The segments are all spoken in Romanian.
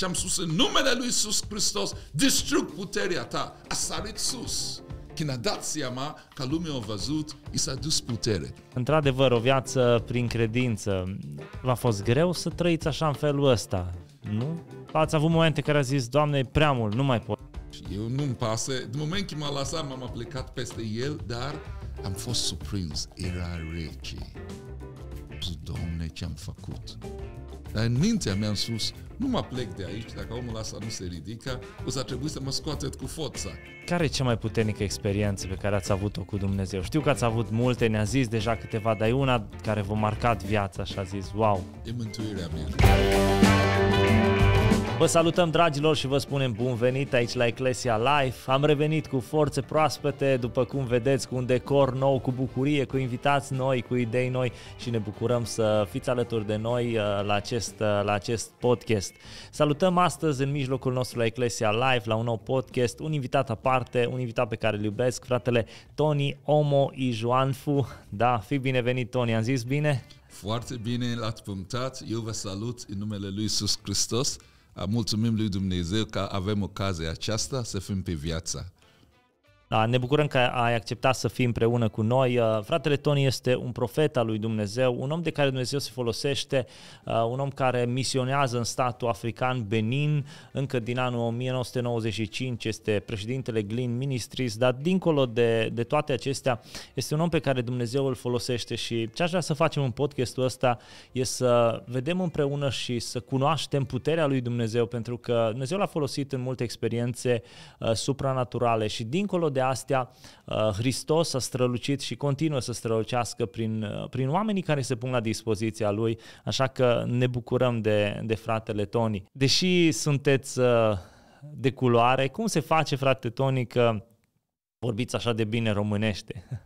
Și am spus în numele lui Iisus Hristos, distrug puterea ta. A sărit sus. Când a dat seama că lumea a văzut, i s-a dus putere. Într-adevăr, o viață prin credință. V-a fost greu să trăiți așa în felul ăsta, nu? Ați avut momente care a zis, Doamne, e prea mult, nu mai pot. Eu nu-mi pasă. De moment ce m-a lăsat, m-am aplicat peste el, dar am fost surprins. Era rece. Doamne, ce-am făcut? Dar în mintea mea în sus, nu mă plec de aici, dacă omul ăsta nu se ridică, o să trebui să mă scoate cu forța. Care e cea mai puternică experiență pe care ați avut-o cu Dumnezeu? Știu că ați avut multe, ne-a zis deja câteva, dar e una care v-a marcat viața și a zis, wow! E mântuirea mea. Vă salutăm, dragilor, și vă spunem bun venit aici la Eclesia Life. Am revenit cu forțe proaspete, după cum vedeți, cu un decor nou, cu bucurie, cu invitați noi, cu idei noi și ne bucurăm să fiți alături de noi uh, la acest, uh, la acest podcast. Salutăm astăzi în mijlocul nostru la Eclesia Life, la un nou podcast, un invitat aparte, un invitat pe care îl iubesc, fratele Tony Omo Ijoanfu. Da, fi binevenit, Tony, am zis bine? Foarte bine l-ați punctat, eu vă salut în numele lui Iisus Hristos Mulțumim lui Dumnezeu că avem ocazia aceasta să fim pe viața da, ne bucurăm că ai acceptat să fii împreună cu noi. Uh, fratele Tony este un profet al lui Dumnezeu, un om de care Dumnezeu se folosește, uh, un om care misionează în statul african Benin încă din anul 1995, este președintele Glin Ministries, dar dincolo de, de toate acestea, este un om pe care Dumnezeu îl folosește și ce aș vrea să facem în podcastul ăsta e să vedem împreună și să cunoaștem puterea lui Dumnezeu, pentru că Dumnezeu l-a folosit în multe experiențe uh, supranaturale și dincolo de de astea, uh, Hristos a strălucit și continuă să strălucească prin, uh, prin oamenii care se pun la dispoziția lui, așa că ne bucurăm de, de fratele Tony. Deși sunteți uh, de culoare, cum se face, frate Tony, că vorbiți așa de bine românește?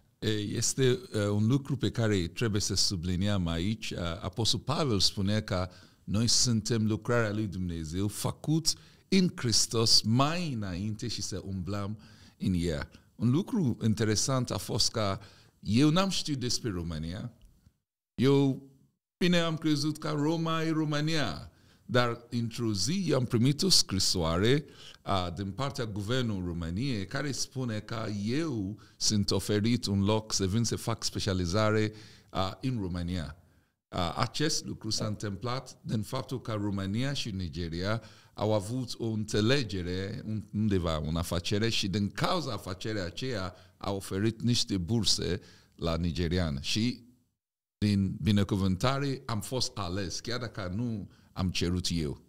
Este un lucru pe care trebuie să subliniem aici. Apostol Pavel spunea că noi suntem lucrarea lui Dumnezeu, făcuți în Hristos mai înainte și să umblăm uh, în ea. Un lucru interesant a fost că eu n-am știut despre România. Eu, bine, am crezut că Roma e România. Dar într-o zi am primit o scrisoare a, din partea Guvernului României care spune că eu sunt oferit un loc să vin să fac specializare a, în România. A, acest lucru s-a întâmplat din faptul că România și Nigeria au avut o înțelegere undeva, un afacere și din cauza afacerea aceea au oferit niște burse la nigerian și din binecuvântare am fost ales, chiar dacă nu am cerut eu.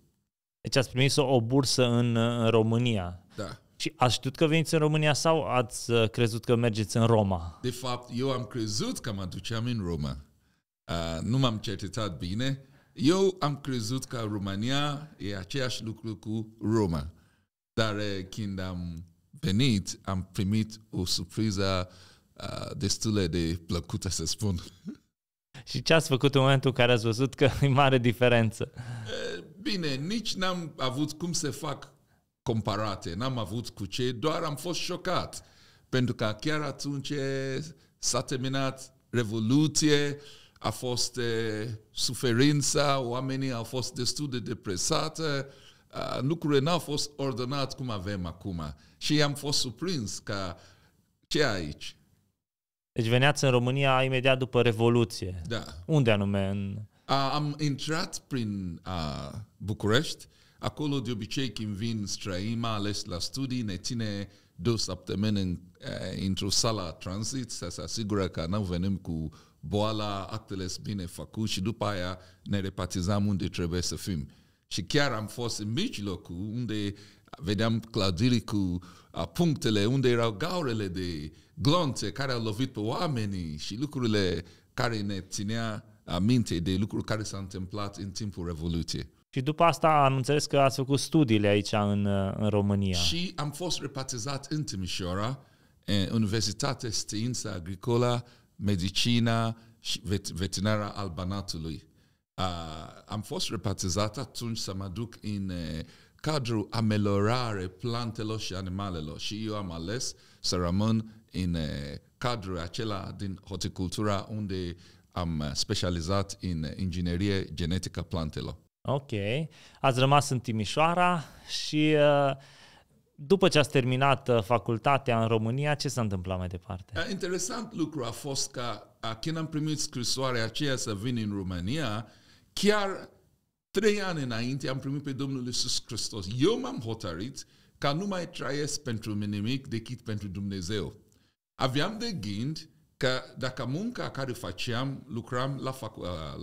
Deci ați primit o bursă în, în România. Da. Și ați știut că veniți în România sau ați uh, crezut că mergeți în Roma? De fapt, eu am crezut că mă duceam în Roma. Uh, nu m-am cercetat bine, eu am crezut că România e aceeași lucru cu Roma. Dar când am venit, am primit o surpriză uh, destul de plăcută, să spun. Și ce ați făcut în momentul în care ați văzut că e mare diferență? Bine, nici n-am avut cum să fac comparate, n-am avut cu ce, doar am fost șocat. Pentru că chiar atunci s-a terminat Revoluție, uh, a fost de suferință, oamenii au fost destul de depresate, lucrurile n-au fost ordonat cum avem acum. Și am fost surprins că ce aici? Deci veneați în România imediat după Revoluție. Da. Unde anume? În... A, am intrat prin a, București. Acolo, de obicei, când vin străini, mai ales la studii, ne ține două săptămâni în, într-o sală transit să se asigură că nu venim cu boala, actele sunt bine făcute și după aia ne repatizam unde trebuie să fim. Și chiar am fost în mijlocul unde vedeam clădiri cu punctele, unde erau gaurele de glonțe care au lovit pe oamenii și lucrurile care ne ținea aminte de lucruri care s-au întâmplat în timpul Revoluției. Și după asta am înțeles că ați făcut studiile aici în, în România. Și am fost repatizat în Timișoara, în Universitatea Știință Agricola medicina și vet, veterinara al Banatului. Uh, am fost repartizat atunci să mă duc în uh, cadrul ameliorare plantelor și animalelor și eu am ales să rămân în uh, cadrul acela din horticultura unde am specializat în inginerie genetică plantelor. Ok. Ați rămas în Timișoara și uh, după ce ați terminat uh, facultatea în România, ce s-a întâmplat mai departe? Interesant lucru a fost că când am primit scrisoarea aceea să vin în România, chiar trei ani înainte am primit pe Domnul Iisus Hristos. Eu m-am hotărât ca nu mai trăiesc pentru nimic decât pentru Dumnezeu. Aveam de gând că dacă munca care făceam, lucram la,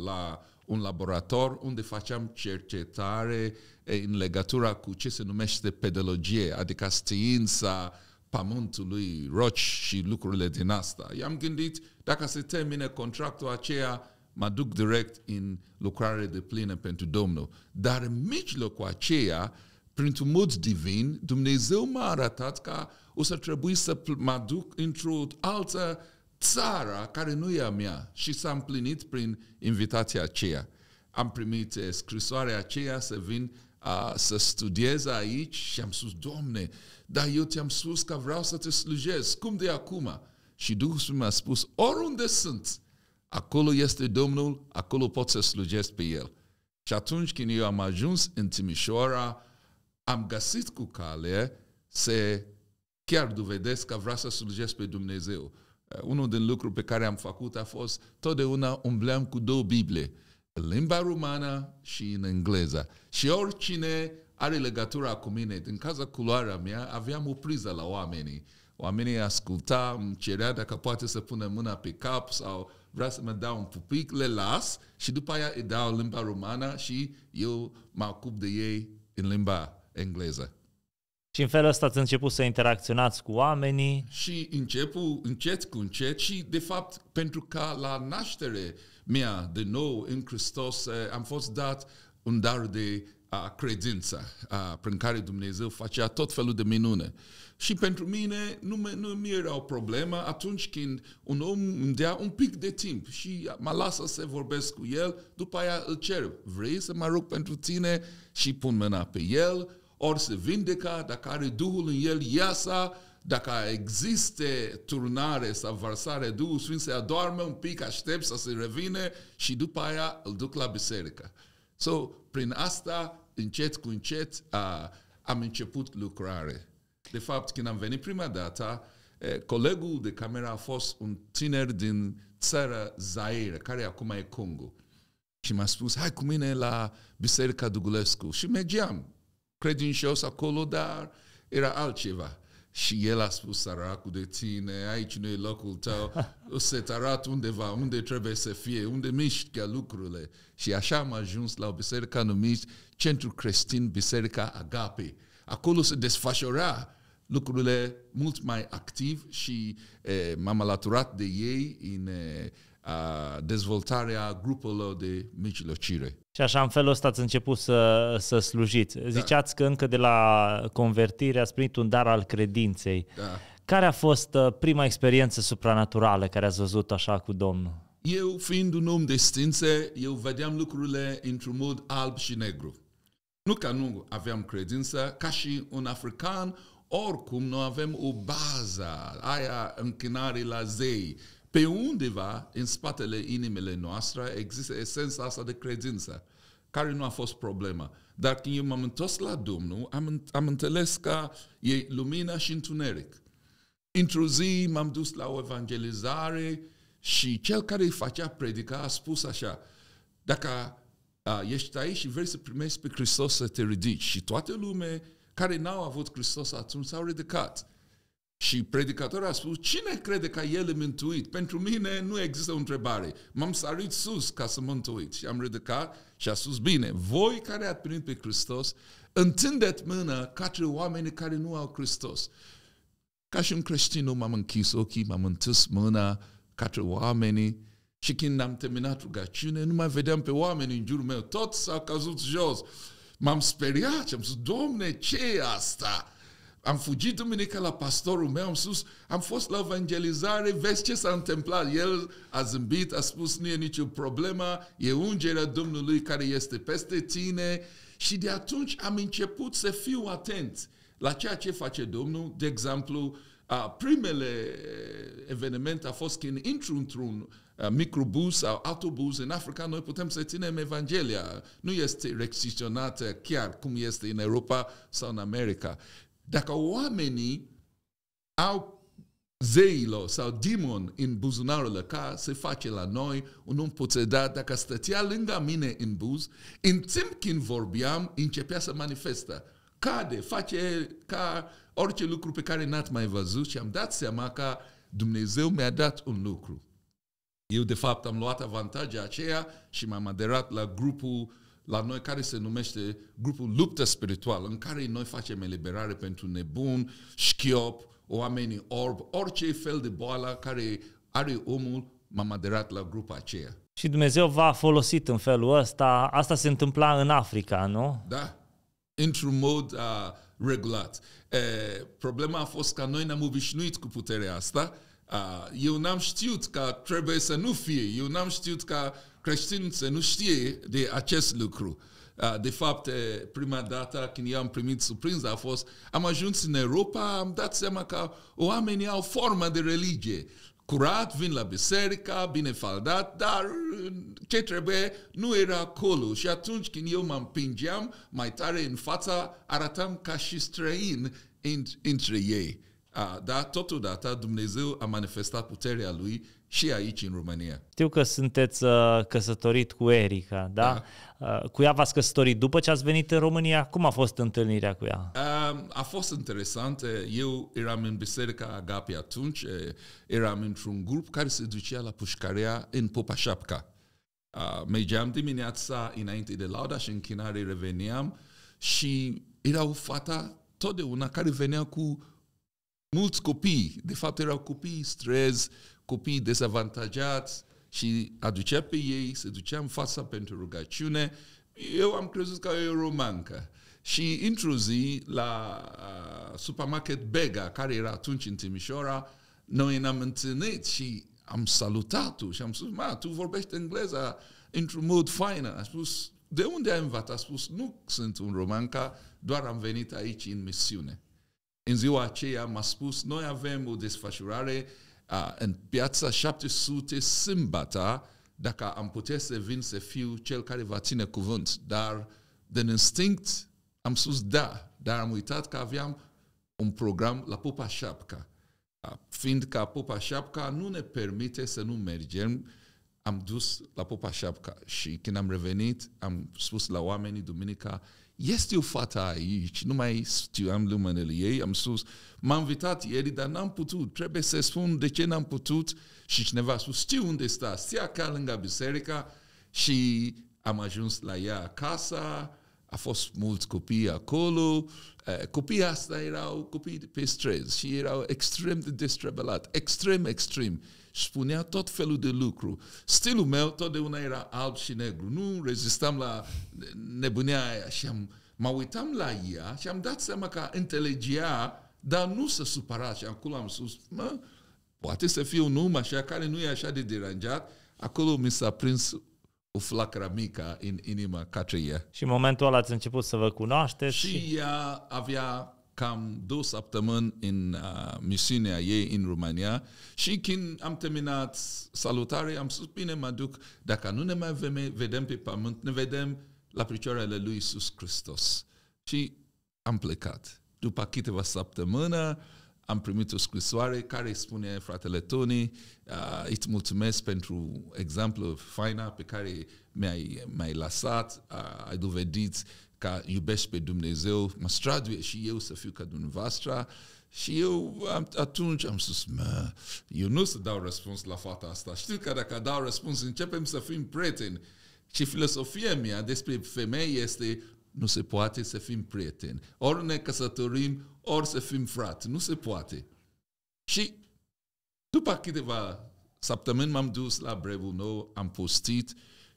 la un laborator unde făceam cercetare în legătura cu ce se numește pedologie, adică știința pământului, roci și lucrurile din asta. I-am gândit, dacă se termine contractul aceea, mă duc direct în lucrare de plină pentru Domnul. Dar în mijlocul aceea, printr-un mod divin, Dumnezeu m-a arătat că o să trebui să mă duc într-o altă țară care nu e a mea și s-a împlinit prin invitația aceea. Am primit scrisoarea aceea să vin a, să studiez aici și am spus, Doamne, dar eu ți-am spus că vreau să te slujesc, cum de acum? Și Duhul Sfânt mi-a spus, oriunde sunt, acolo este Domnul, acolo pot să slujesc pe El. Și atunci când eu am ajuns în Timișoara, am găsit cu cale să chiar dovedesc că vreau să slujesc pe Dumnezeu. Unul din lucruri pe care am făcut a fost totdeauna umbleam cu două Biblie în limba română și în engleză. Și oricine are legătura cu mine, din cauza culoarea mea, aveam o priză la oamenii. Oamenii asculta, îmi cerea dacă poate să pună mâna pe cap sau vrea să mă dau un pupic, le las și după aia îi dau limba română și eu mă ocup de ei în limba engleză. Și în felul ăsta ați început să interacționați cu oamenii. Și început încet cu încet și, de fapt, pentru că la naștere uh, mea de nou în Hristos, eh, am fost dat un dar de uh, credința uh, prin care Dumnezeu facea tot felul de minune. Și pentru mine nu, nu mi era o problemă atunci când un om îmi dea un pic de timp și mă lasă să vorbesc cu el, după aia îl cer. Vrei să mă rog pentru tine? Și pun mâna pe el, ori se vindeca, dacă are Duhul în el, iasa, dacă există turnare sau varsare, Duhul Sfânt se adorme un pic, aștept să se revine și după aia îl duc la biserică. So, prin asta, încet cu încet, uh, am început lucrare. De fapt, când am venit prima dată, colegul de cameră a fost un tiner din țara Zaire, care acum e Congo. Și m-a spus, hai cu mine la Biserica Dugulescu. Și mergeam credincios acolo, dar era altceva. Și el a spus, săracul de tine, aici nu e locul tău, o să te arat undeva, unde trebuie să fie, unde mișcă lucrurile. Și așa am ajuns la o biserică numită Centru Creștin Biserica Agape. Acolo se desfășura lucrurile mult mai activ și eh, m-am alăturat de ei în eh, dezvoltarea grupelor de mijlocire. Și așa în felul ăsta ați început să, să slujiți. Da. Ziceați că încă de la convertire ați primit un dar al credinței. Da. Care a fost uh, prima experiență supranaturală care ați văzut așa cu Domnul? Eu, fiind un om de stințe, eu vedeam lucrurile într-un mod alb și negru. Nu că nu aveam credință, ca și un african, oricum noi avem o bază, aia închinare la zei, pe undeva, în spatele inimile noastre, există esența asta de credință, care nu a fost problema. Dar când eu m-am întors la Domnul, am, am înțeles că e lumina și întuneric. Într-o zi m-am dus la o evangelizare și cel care îi facea predica a spus așa, dacă a, ești aici și vrei să primești pe Hristos să te ridici și toată lumea care n-au avut Hristos atunci s-au ridicat. Și predicatorul a spus, cine crede că el e mântuit? Pentru mine nu există o întrebare. M-am sărit sus ca să mă întuit. Și am ridicat și a spus, bine, voi care ați primit pe Hristos, întindeți mână către oamenii care nu au Hristos. Ca și un creștin, nu m-am închis ochii, m-am întins mâna către oamenii și când am terminat rugăciune, nu mai vedeam pe oameni în jurul meu, toți s-au căzut jos. M-am speriat și am spus, Domne, ce e asta? Am fugit duminică la pastorul meu, am spus, am fost la evangelizare, vezi ce s-a întâmplat. El a zâmbit, a spus, nu e nicio problemă, e ungerea Domnului care este peste tine. Și de atunci am început să fiu atent la ceea ce face Domnul. De exemplu, primele evenimente a fost când intru într-un microbus sau autobuz în Africa, noi putem să ținem Evanghelia. Nu este restricționată chiar cum este în Europa sau în America. Dacă oamenii au zeilor sau demon în buzunarul ca se face la noi, un da, dacă stătea lângă mine în buz, în timp când vorbeam, începea să manifestă. Cade, face ca orice lucru pe care n-ați mai văzut și am dat seama că Dumnezeu mi-a dat un lucru. Eu, de fapt, am luat avantajul aceea și m-am aderat la grupul la noi care se numește grupul Luptă Spirituală, în care noi facem eliberare pentru nebun, șchiop, oamenii orb, orice fel de boală care are omul, m-am aderat la grupa aceea. Și Dumnezeu v-a folosit în felul ăsta. Asta se întâmpla în Africa, nu? Da, într-un mod uh, regulat. Uh, problema a fost că noi ne-am obișnuit cu puterea asta. Uh, eu n-am știut că trebuie să nu fie. Eu n-am știut că creștin să nu știe de acest lucru. De fapt, prima dată când i-am primit surprins a fost, am ajuns în Europa, am dat seama că oamenii au formă de religie. Curat, vin la biserica, bine faldat, dar mm, ce trebuie nu era acolo. Și atunci când eu mă împingeam mai tare în fața, arătam ca și străin între ei. Dar totodată Dumnezeu a manifestat puterea Lui și aici în România. Știu că sunteți uh, căsătorit cu Erica, da? da. Uh, cu ea v-ați căsătorit după ce ați venit în România. Cum a fost întâlnirea cu ea? Um, a fost interesant. Eu eram în biserica Agape atunci, eram într-un grup care se ducea la pușcarea în Popașapca. Uh, mergeam dimineața înainte de lauda și în chinare reveneam și era o fata totdeauna care venea cu mulți copii. De fapt, erau copii străzi, copii dezavantajați și aducea pe ei, se ducea în fața pentru rugăciune. Eu am crezut că e romancă. Și într-o zi, la uh, supermarket Bega, care era atunci în Timișoara, noi ne-am întâlnit și am salutat-o și am spus, ma, tu vorbești engleza într-un mod fain. A spus, de unde ai învățat? A spus, nu sunt un romanca, doar am venit aici în misiune. În ziua aceea m-a spus, noi avem o desfășurare uh, în piața 700 sâmbata, dacă am putea să vin să fiu cel care va ține cuvânt. Dar din instinct am spus da, dar am uitat că aveam un program la Popa Șapca. Fiindcă Popa Șapca nu ne permite să nu mergem, am dus la Popa Șapca și când am revenit, am spus la oamenii duminica, este o fată aici, nu mai am lumânele ei, am spus, m-a invitat ieri, dar n-am putut, trebuie să spun de ce n-am putut și cineva a spus, știu unde sta, stia ca lângă biserica și am ajuns la ea acasă, a fost mulți copii acolo, eh, copiii asta erau copii de pe străzi și erau extrem de destrăbălați, extrem, extrem spunea tot felul de lucru. Stilul meu totdeauna era alb și negru. Nu rezistam la nebunia aia și am, mă uitam la ea și am dat seama că înțelegea, dar nu se supăra și acolo am spus, mă, poate să fie un om așa care nu e așa de deranjat. Acolo mi s-a prins o flacără mică în inima către ea. Și în momentul ăla ați început să vă cunoașteți. Și, și... ea avea cam două săptămâni în uh, misiunea ei în România și când am terminat salutare, am spus, bine, mă duc, dacă nu ne mai vedem pe pământ, ne vedem la picioarele lui Iisus Hristos. Și am plecat. După câteva săptămâni, am primit o scrisoare care spune, fratele Tony, uh, îți mulțumesc pentru exemplu faina pe care mi-ai, mi-ai lăsat, uh, ai dovedit ca iubești pe Dumnezeu, mă straduie și eu să fiu ca dumneavoastră. Și eu am, atunci am spus, mă, eu nu o să dau răspuns la fata asta. Știu că dacă dau răspuns, începem să fim prieteni. Și filosofia mea despre femei este, nu se poate să fim prieteni. Ori ne căsătorim, ori să fim frate, Nu se poate. Și după câteva săptămâni m-am dus la Brevul Nou, am postit,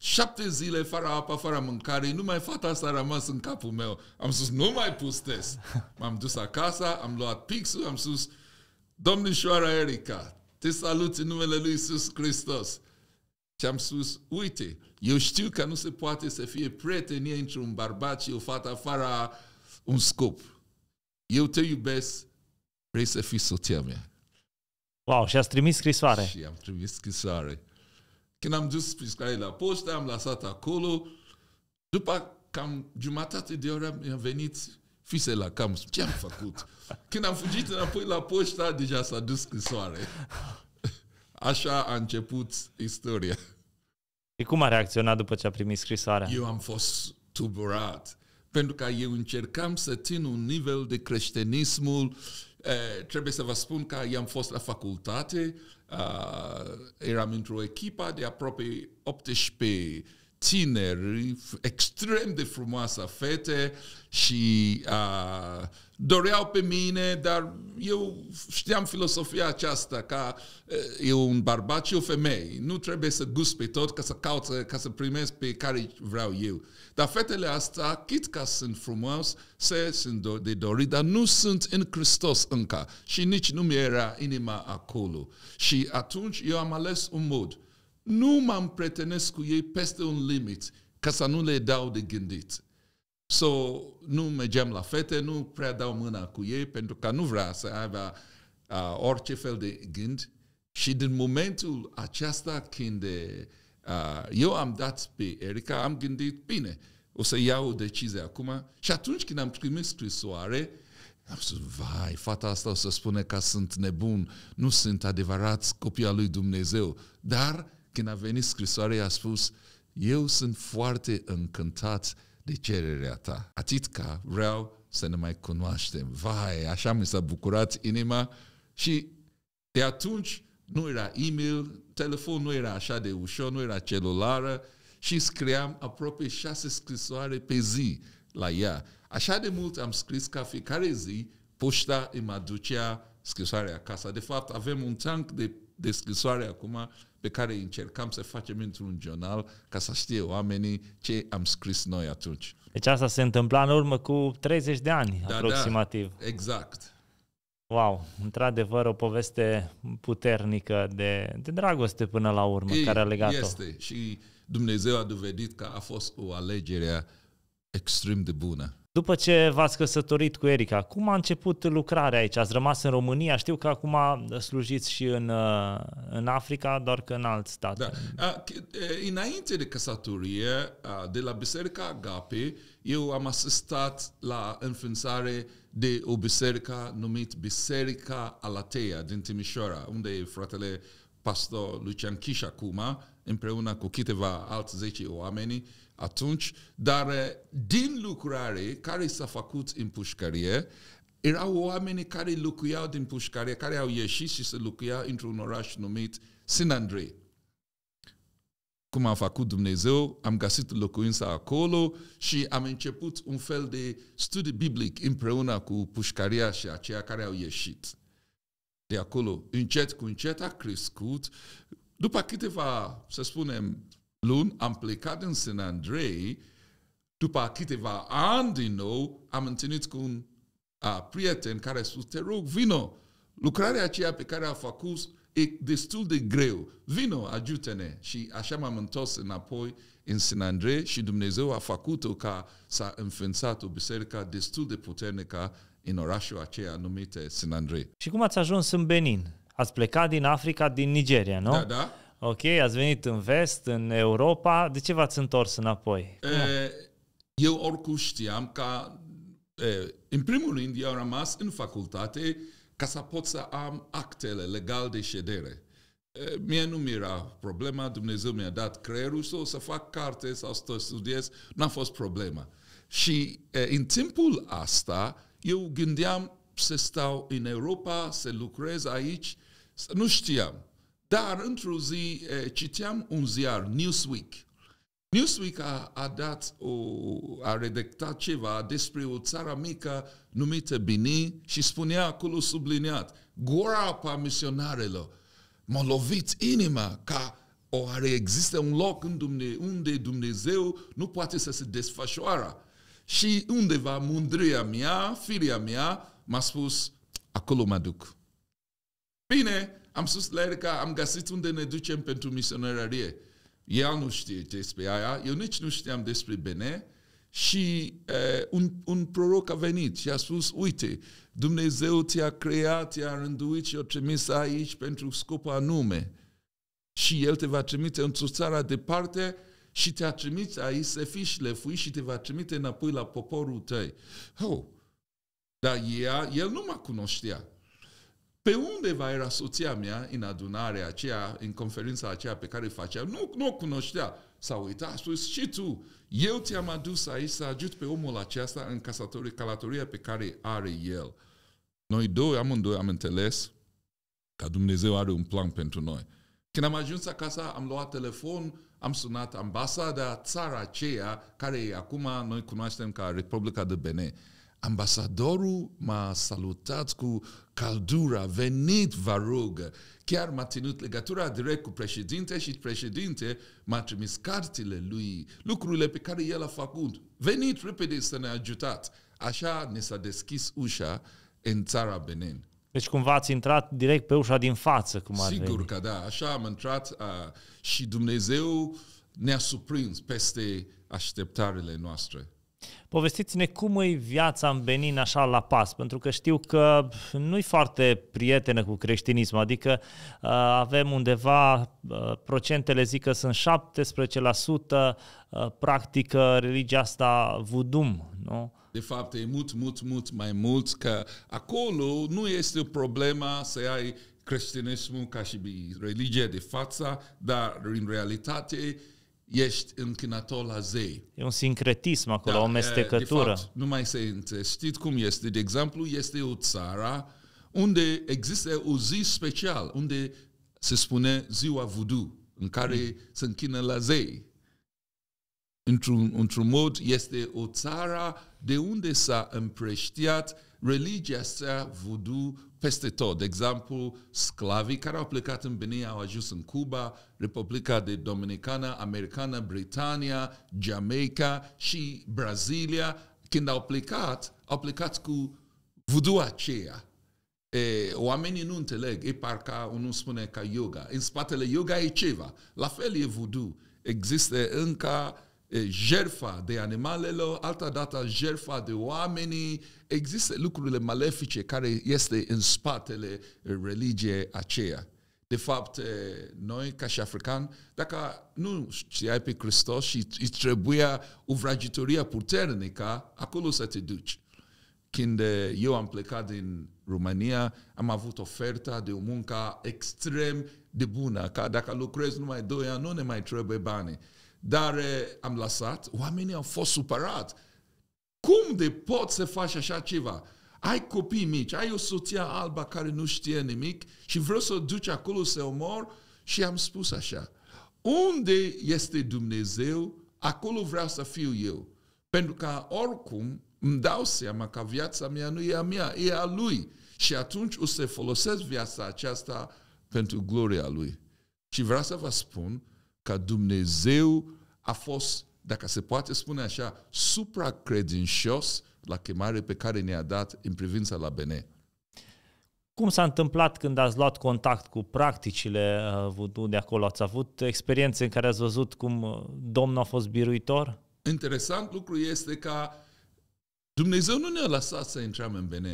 Șapte zile fără apă, fără mâncare, numai fata asta a rămas în capul meu. Am spus, nu mai pustesc. M-am dus acasă, am luat pixul, am spus, domnișoara Erica, te salut în numele Lui Iisus Hristos. Și am spus, uite, eu știu că nu se poate să fie prietenie între un bărbat și o fată fără un scop. Eu te iubesc, vrei să fii soția mea. Wow, și ați trimis scrisoare. Și am trimis scrisoare. Când am dus scrisoarea la poștă, am lăsat acolo. După cam jumătate de oră mi-a venit fise la cam. Ce am făcut? Când am fugit înapoi la poștă, deja s-a dus scrisoare. Așa a început istoria. Și cum a reacționat după ce a primit scrisoarea? Eu am fost tuburat. Pentru că eu încercam să țin un nivel de creștinismul Eh, trebuie să vă spun că i-am fost la facultate, ah, eram într-o echipă de aproape 18 tineri, extrem de frumoasă fete și uh, doreau pe mine, dar eu știam filosofia aceasta ca e un bărbat și o femeie. Nu trebuie să gust pe tot ca să caut, ca să primesc pe care vreau eu. Dar fetele astea, chit ca sunt frumoase, se sunt de dorit, dar nu sunt în Hristos încă și nici nu mi era inima acolo. Și atunci eu am ales un mod nu mă pretenesc cu ei peste un limit, ca să nu le dau de gândit. So, nu mergeam la fete, nu prea dau mâna cu ei, pentru că nu vrea să aibă uh, orice fel de gând. Și din momentul acesta când uh, eu am dat pe Erica, am gândit, bine, o să iau o decizie acum. Și atunci când am primit scrisoare, am spus, vai, fata asta o să spune că sunt nebun, nu sunt adevărat copii al lui Dumnezeu. Dar când a venit scrisoarea, i-a spus, eu sunt foarte încântat de cererea ta, atât ca vreau să ne mai cunoaștem. Vai, așa mi s-a bucurat inima și de atunci nu era e-mail, telefon nu era așa de ușor, nu era celulară și scriam aproape șase scrisoare pe zi la ea. Așa de mult am scris ca fiecare zi poșta îmi aducea scrisoarea acasă. De fapt, avem un tank de, de scrisoare acum pe care încercam să facem într-un jurnal ca să știe oamenii ce am scris noi atunci. Deci asta se întâmpla în urmă cu 30 de ani da, da. aproximativ. Da, exact. Wow, într-adevăr o poveste puternică de, de dragoste până la urmă Ei, care a legat-o. Este și Dumnezeu a dovedit că a fost o alegere extrem de bună. După ce v-ați căsătorit cu Erica, cum a început lucrarea aici? Ați rămas în România? Știu că acum slujiți și în, uh, în Africa, doar că în alt stat. Da. Înainte de căsătorie, de la Biserica Agape, eu am asistat la înființare de o biserică numită Biserica Alatea din Timișoara, unde e fratele pastor Lucian Chiș acum, împreună cu câteva alți zece oameni, atunci, dar eh, din lucrare care s-a făcut în pușcărie, erau oameni care locuiau din pușcărie, care au ieșit și se locuiau într-un oraș numit Sin Andrei. Cum a făcut Dumnezeu, am găsit locuința acolo și am început un fel de studiu biblic împreună cu pușcăria și aceia care au ieșit. De acolo, încet cu încet a crescut. După câteva, să spunem, luni, am plecat în San Andrei, după câteva ani din nou, am întâlnit cu un a, prieten care a spus, te rog, vino, lucrarea aceea pe care a făcut e destul de greu, vino, ajută-ne. Și așa m-am întors înapoi în San Andrei și Dumnezeu a făcut-o ca s-a înființat o biserică destul de puternică în orașul aceea numit San Andrei. Și cum ați ajuns în Benin? Ați plecat din Africa, din Nigeria, nu? Da, da. Ok, ați venit în vest, în Europa. De ce v-ați întors înapoi? E, Eu oricum știam că, în primul rând, eu am rămas în facultate ca să pot să am actele legale de ședere. Mie nu mi-era problema, Dumnezeu mi-a dat creierul sau să fac carte sau să studiez, n-a fost problema. Și în timpul asta, eu gândeam să stau în Europa, să lucrez aici, nu știam. Dar într-o zi eh, citeam un ziar, Newsweek. Newsweek a, a dat o, a redactat ceva despre o țară mică numită Bini și spunea acolo subliniat, groapa misionarelor m-a lovit inima ca oare există un loc în Dumne- unde Dumnezeu nu poate să se desfășoară. Și undeva mândria mea, firia mea, m-a spus, acolo mă duc. Bine, am spus la el că am găsit unde ne ducem pentru misionerarie. El nu știe despre aia, eu nici nu știam despre Bene și uh, un, un proroc a venit și a spus, uite, Dumnezeu ți a creat, ți a rânduit și o trimis aici pentru scop anume. Și El te va trimite într-o țară departe și te-a trimis aici să fii șlefui și te va trimite înapoi la poporul tău. Oh. Dar ea, el nu mă cunoștea pe unde va era soția mea în adunarea aceea, în conferința aceea pe care facea, nu, nu o cunoștea. S-a uitat, a spus, și tu, eu ți am adus aici să ajut pe omul acesta în casatorie, calatoria pe care are el. Noi doi, amândoi am înțeles că Dumnezeu are un plan pentru noi. Când am ajuns acasă, am luat telefon, am sunat ambasada, țara aceea, care acum noi cunoaștem ca Republica de Benin ambasadorul m-a salutat cu caldura, venit, vă rog. Chiar m-a ținut legătura direct cu președinte și președinte m-a trimis cartile lui, lucrurile pe care el a făcut. Venit repede să ne ajutați. Așa ne s-a deschis ușa în țara Benin. Deci cumva ați intrat direct pe ușa din față, cum ar Sigur veni. că da, așa am intrat uh, și Dumnezeu ne-a surprins peste așteptarele noastre. Povestiți-ne cum e viața în Benin așa la pas, pentru că știu că nu-i foarte prietenă cu creștinism, adică uh, avem undeva, uh, procentele zic că sunt 17% uh, practică religia asta vudum, nu? De fapt, e mult, mult, mult mai mult că acolo nu este o problemă să ai creștinismul ca și religie de față, dar în realitate uh, ești închinător la zei. E un sincretism acolo, da, o eh, mestecătură. De fapt, nu mai se Știți cum este? De exemplu, este o țară unde există o zi special, unde se spune ziua vudu, în care mm. se închină la zei. Într-un, într-un mod, este o țară de unde s-a uh, religia asta vudu peste tot. De exemplu, sclavii care au plecat în Benin au ajuns în Cuba, Republica de Dominicana, Americana, Britania, Jamaica și Brazilia. Când au plecat, au plecat cu vudu aceea. E, oamenii nu înțeleg, e parcă unul spune ca yoga. În spatele yoga e ceva. La fel e vudu. Există încă jerfa de animalelor, alta dată jerfa de oamenii. Există lucrurile malefice care este în spatele religiei aceea. De fapt, noi, ca și african, dacă nu știai pe Hristos și îți trebuia o vrăjitorie puternică, acolo să te duci. Când eu am plecat din România, am avut oferta de o muncă extrem de bună, ca dacă lucrezi numai doi ani, nu ne mai trebuie bani. Dar eh, am lăsat, oamenii au fost supărat. Cum de pot să faci așa ceva? Ai copii mici, ai o soție albă care nu știe nimic și vreau să o duci acolo să o mor și am spus așa. Unde este Dumnezeu, acolo vreau să fiu eu. Pentru că oricum îmi dau seama că viața mea nu e a mea, e a Lui. Și atunci o să folosesc viața aceasta pentru gloria Lui. Și vreau să vă spun că Dumnezeu a fost, dacă se poate spune așa, supracredincios la chemare pe care ne-a dat în privința la BN. Cum s-a întâmplat când ați luat contact cu practicile uh, de acolo? Ați avut experiențe în care ați văzut cum uh, Domnul a fost biruitor? Interesant lucru este că Dumnezeu nu ne-a lăsat să intrăm în BN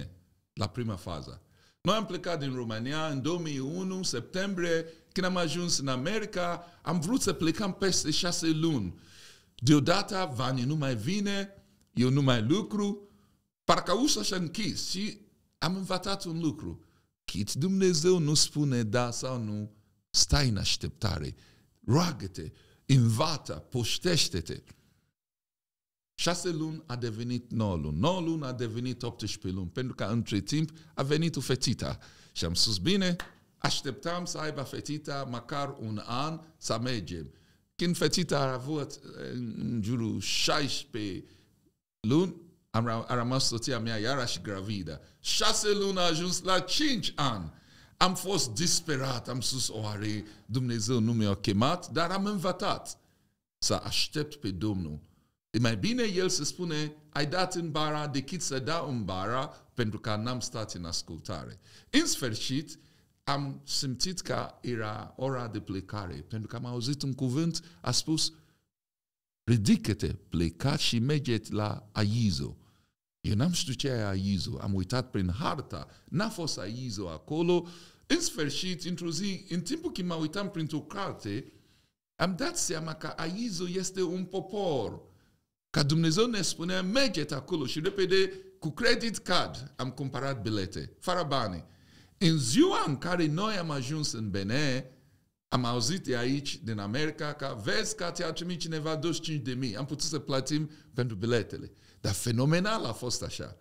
la prima fază. Noi am plecat din România în 2001, septembrie, când am ajuns în America, am vrut să plecăm peste șase luni. Deodată, Vani nu mai vine, eu nu mai lucru, parcă ușa și-a închis și am învățat un lucru. Chit Dumnezeu nu spune da sau nu, stai în așteptare, roagă-te, învata, poștește-te. Șase luni a devenit nouă luni, nouă luni a devenit 18 luni, pentru că între timp a venit o fetită. Și am spus, bine, așteptam să aibă fetița măcar un an să mergem. Când fetița a avut eh, în jurul 16 luni, am, a rămas soția mea iarăși gravidă. Șase luni a ajuns la cinci ani. Am fost disperat, am spus, oare Dumnezeu nu mi-a chemat, dar am învățat să aștept pe Domnul. E mai bine el să spune, ai dat în bara decât să dau în bara pentru că n-am stat în ascultare. În sfârșit, am simțit că era ora de plecare, pentru că am auzit un cuvânt, a spus, ridică-te, pleca și mergeți la Aizo. Eu n-am știut ce e Aizo, am uitat prin harta, n-a fost Aizo acolo. În sfârșit, într-o zi, în timpul când mă uitam printr-o carte, am dat seama că Aizo este un popor. Ca Dumnezeu ne spunea, merge acolo și repede, cu credit card, am cumpărat bilete, fără bani. În ziua în care noi am ajuns în Bene, am auzit aici, din America, că vezi că ți-a trimis cineva 25 de mii, am putut să plătim pentru biletele. Dar fenomenal a fost așa.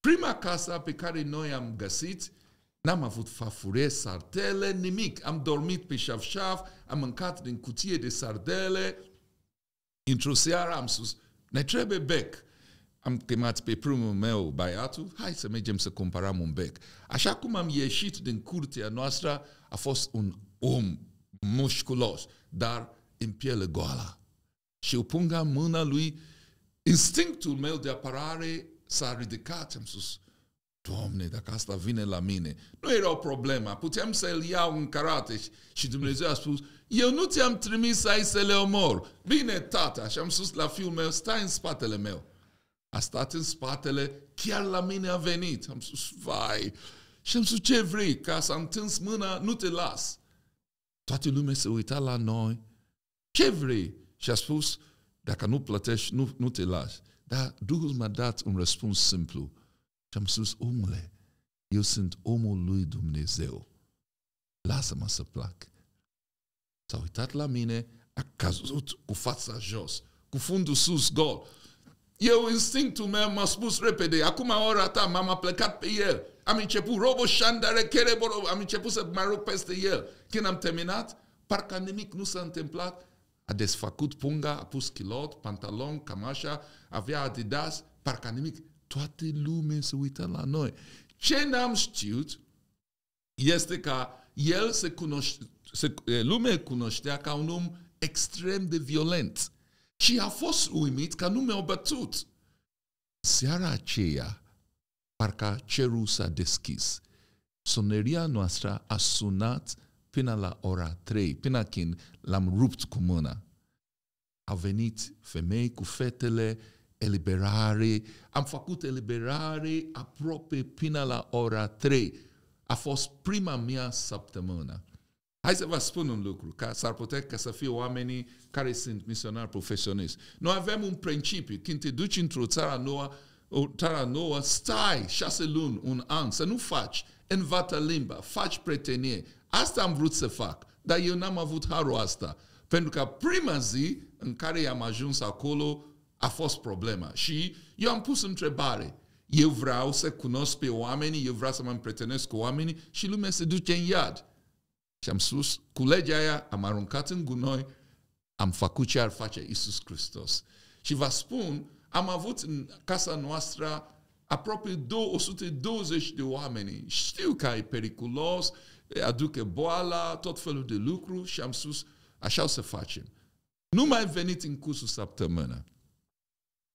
Prima casă pe care noi am găsit, n-am avut fafurie, sardele, nimic. Am dormit pe șafșaf, am mâncat din cutie de sardele. Într-o seară am spus, ne trebuie bec am chemat pe primul meu băiatul, hai să mergem să cumpărăm un bec. Așa cum am ieșit din curtea noastră, a fost un om musculos, dar în piele goală. Și eu punga mâna lui, instinctul meu de apărare s-a ridicat, am spus, Doamne, dacă asta vine la mine, nu era o problemă, puteam să-l iau în karate și Dumnezeu a spus, eu nu ți-am trimis să ai să le omor. Bine, tata, și am spus la fiul meu, stai în spatele meu a stat în spatele, chiar la mine a venit. Am spus, vai! Și am spus, ce vrei? Ca să întins mâna, nu te las. Toată lumea se uita la noi. Ce vrei? Și a spus, dacă nu plătești, nu, nu te las. Dar Duhul m a dat un răspuns simplu. Și am spus, omule, eu sunt omul lui Dumnezeu. Lasă-mă să plac. S-a uitat la mine, a căzut cu fața jos, cu fundul sus gol. Eu, instinctul meu m-a spus repede, acum ora ta, m-am plecat pe el. Am început robo șandare, chereboro, am început să mă rog peste el. Când am terminat, parcă nimic nu s-a întâmplat. A desfăcut punga, a pus kilot, pantalon, cam așa, avea adidas, parcă nimic. Toată lumea se uită la noi. Ce n-am știut este că el se cunoște, se, lumea cunoștea ca un om extrem de violent. Și a fost uimit că nu mi-au bătut. Seara aceea, parcă cerul s-a deschis. Soneria noastră a sunat până la ora 3, până când l-am rupt cu mâna. Au venit femei cu fetele, eliberare, am făcut eliberare aproape până la ora 3. A fost prima mea săptămână. Hai să vă spun un lucru, ca s-ar putea ca să fie oamenii care sunt misionari profesioniști. Noi avem un principiu, când te duci într-o țară nouă, o țară nouă, stai șase luni, un an, să nu faci, învață limba, faci pretenie. Asta am vrut să fac, dar eu n-am avut harul asta. Pentru că prima zi în care am ajuns acolo a fost problema. Și eu am pus întrebare. Eu vreau să cunosc pe oamenii, eu vreau să mă împretenesc cu oamenii și lumea se duce în iad. Și am spus, cu legea aia am aruncat în gunoi, am făcut ce ar face Isus Hristos. Și vă spun, am avut în casa noastră aproape 120 de oameni. Știu că e periculos, aduce boala, tot felul de lucruri și am spus, așa o să facem. Nu mai veniți în cursul săptămână.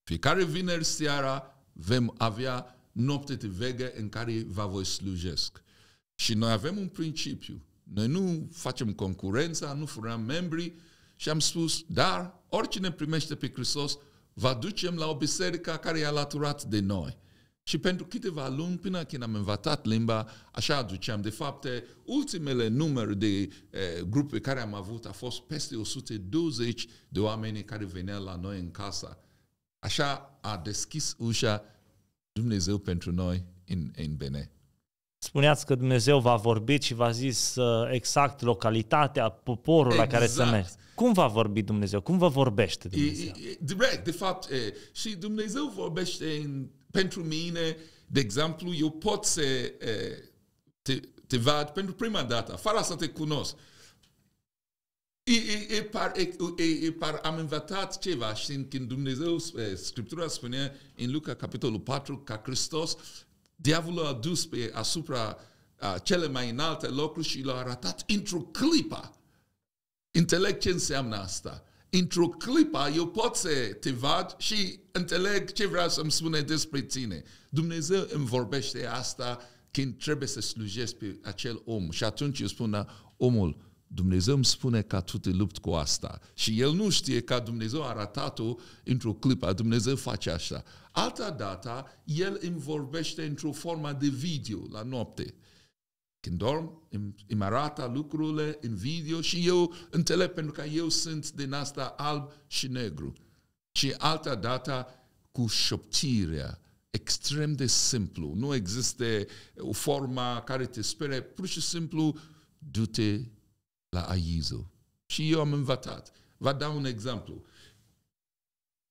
Fiecare vineri seara vom avea noapte de veghe în care vă voi slujesc. Și noi avem un principiu. Noi nu facem concurența, nu furăm membrii și am spus, dar oricine primește pe Hristos, va ducem la o biserică care a laturat de noi. Și pentru câteva luni, până când am învățat limba, așa aduceam. De fapt, ultimele numere de e, grupe care am avut a fost peste 120 de oameni care veneau la noi în casa. Așa a deschis ușa Dumnezeu pentru noi în, în Bene. Spuneați că Dumnezeu v-a vorbi și v-a zis uh, exact localitatea, poporul exact. la care să exact. mergi. Cum va vorbi Dumnezeu? Cum vă vorbește Dumnezeu? direct, de fapt, e, și Dumnezeu vorbește în, pentru mine, de exemplu, eu pot să e, te, te vad pentru prima dată, fără să te cunosc. E, e, e, par, e, e, e par, am învățat ceva și când Dumnezeu, Scriptura spune în Luca capitolul 4 că Hristos Diavolul a dus pe asupra a, cele mai înalte locuri și l-a arătat într-o clipă. Înțeleg ce înseamnă asta. Într-o clipă eu pot să te vad și înțeleg ce vrea să-mi spune despre tine. Dumnezeu îmi vorbește asta când trebuie să slujesc pe acel om. Și atunci eu spun, da, omul, Dumnezeu îmi spune ca tu te lupt cu asta. Și el nu știe că Dumnezeu a arătat-o într-o clipă. Dumnezeu face așa. Alta dată, el îmi vorbește într-o formă de video la noapte. Când dorm, îmi, îmi arată lucrurile în video și eu înțeleg pentru că eu sunt din asta alb și negru. Și alta dată cu șoptirea extrem de simplu. Nu există o formă care te spere, pur și simplu du-te la Aizu. Și eu am învățat. Vă dau un exemplu.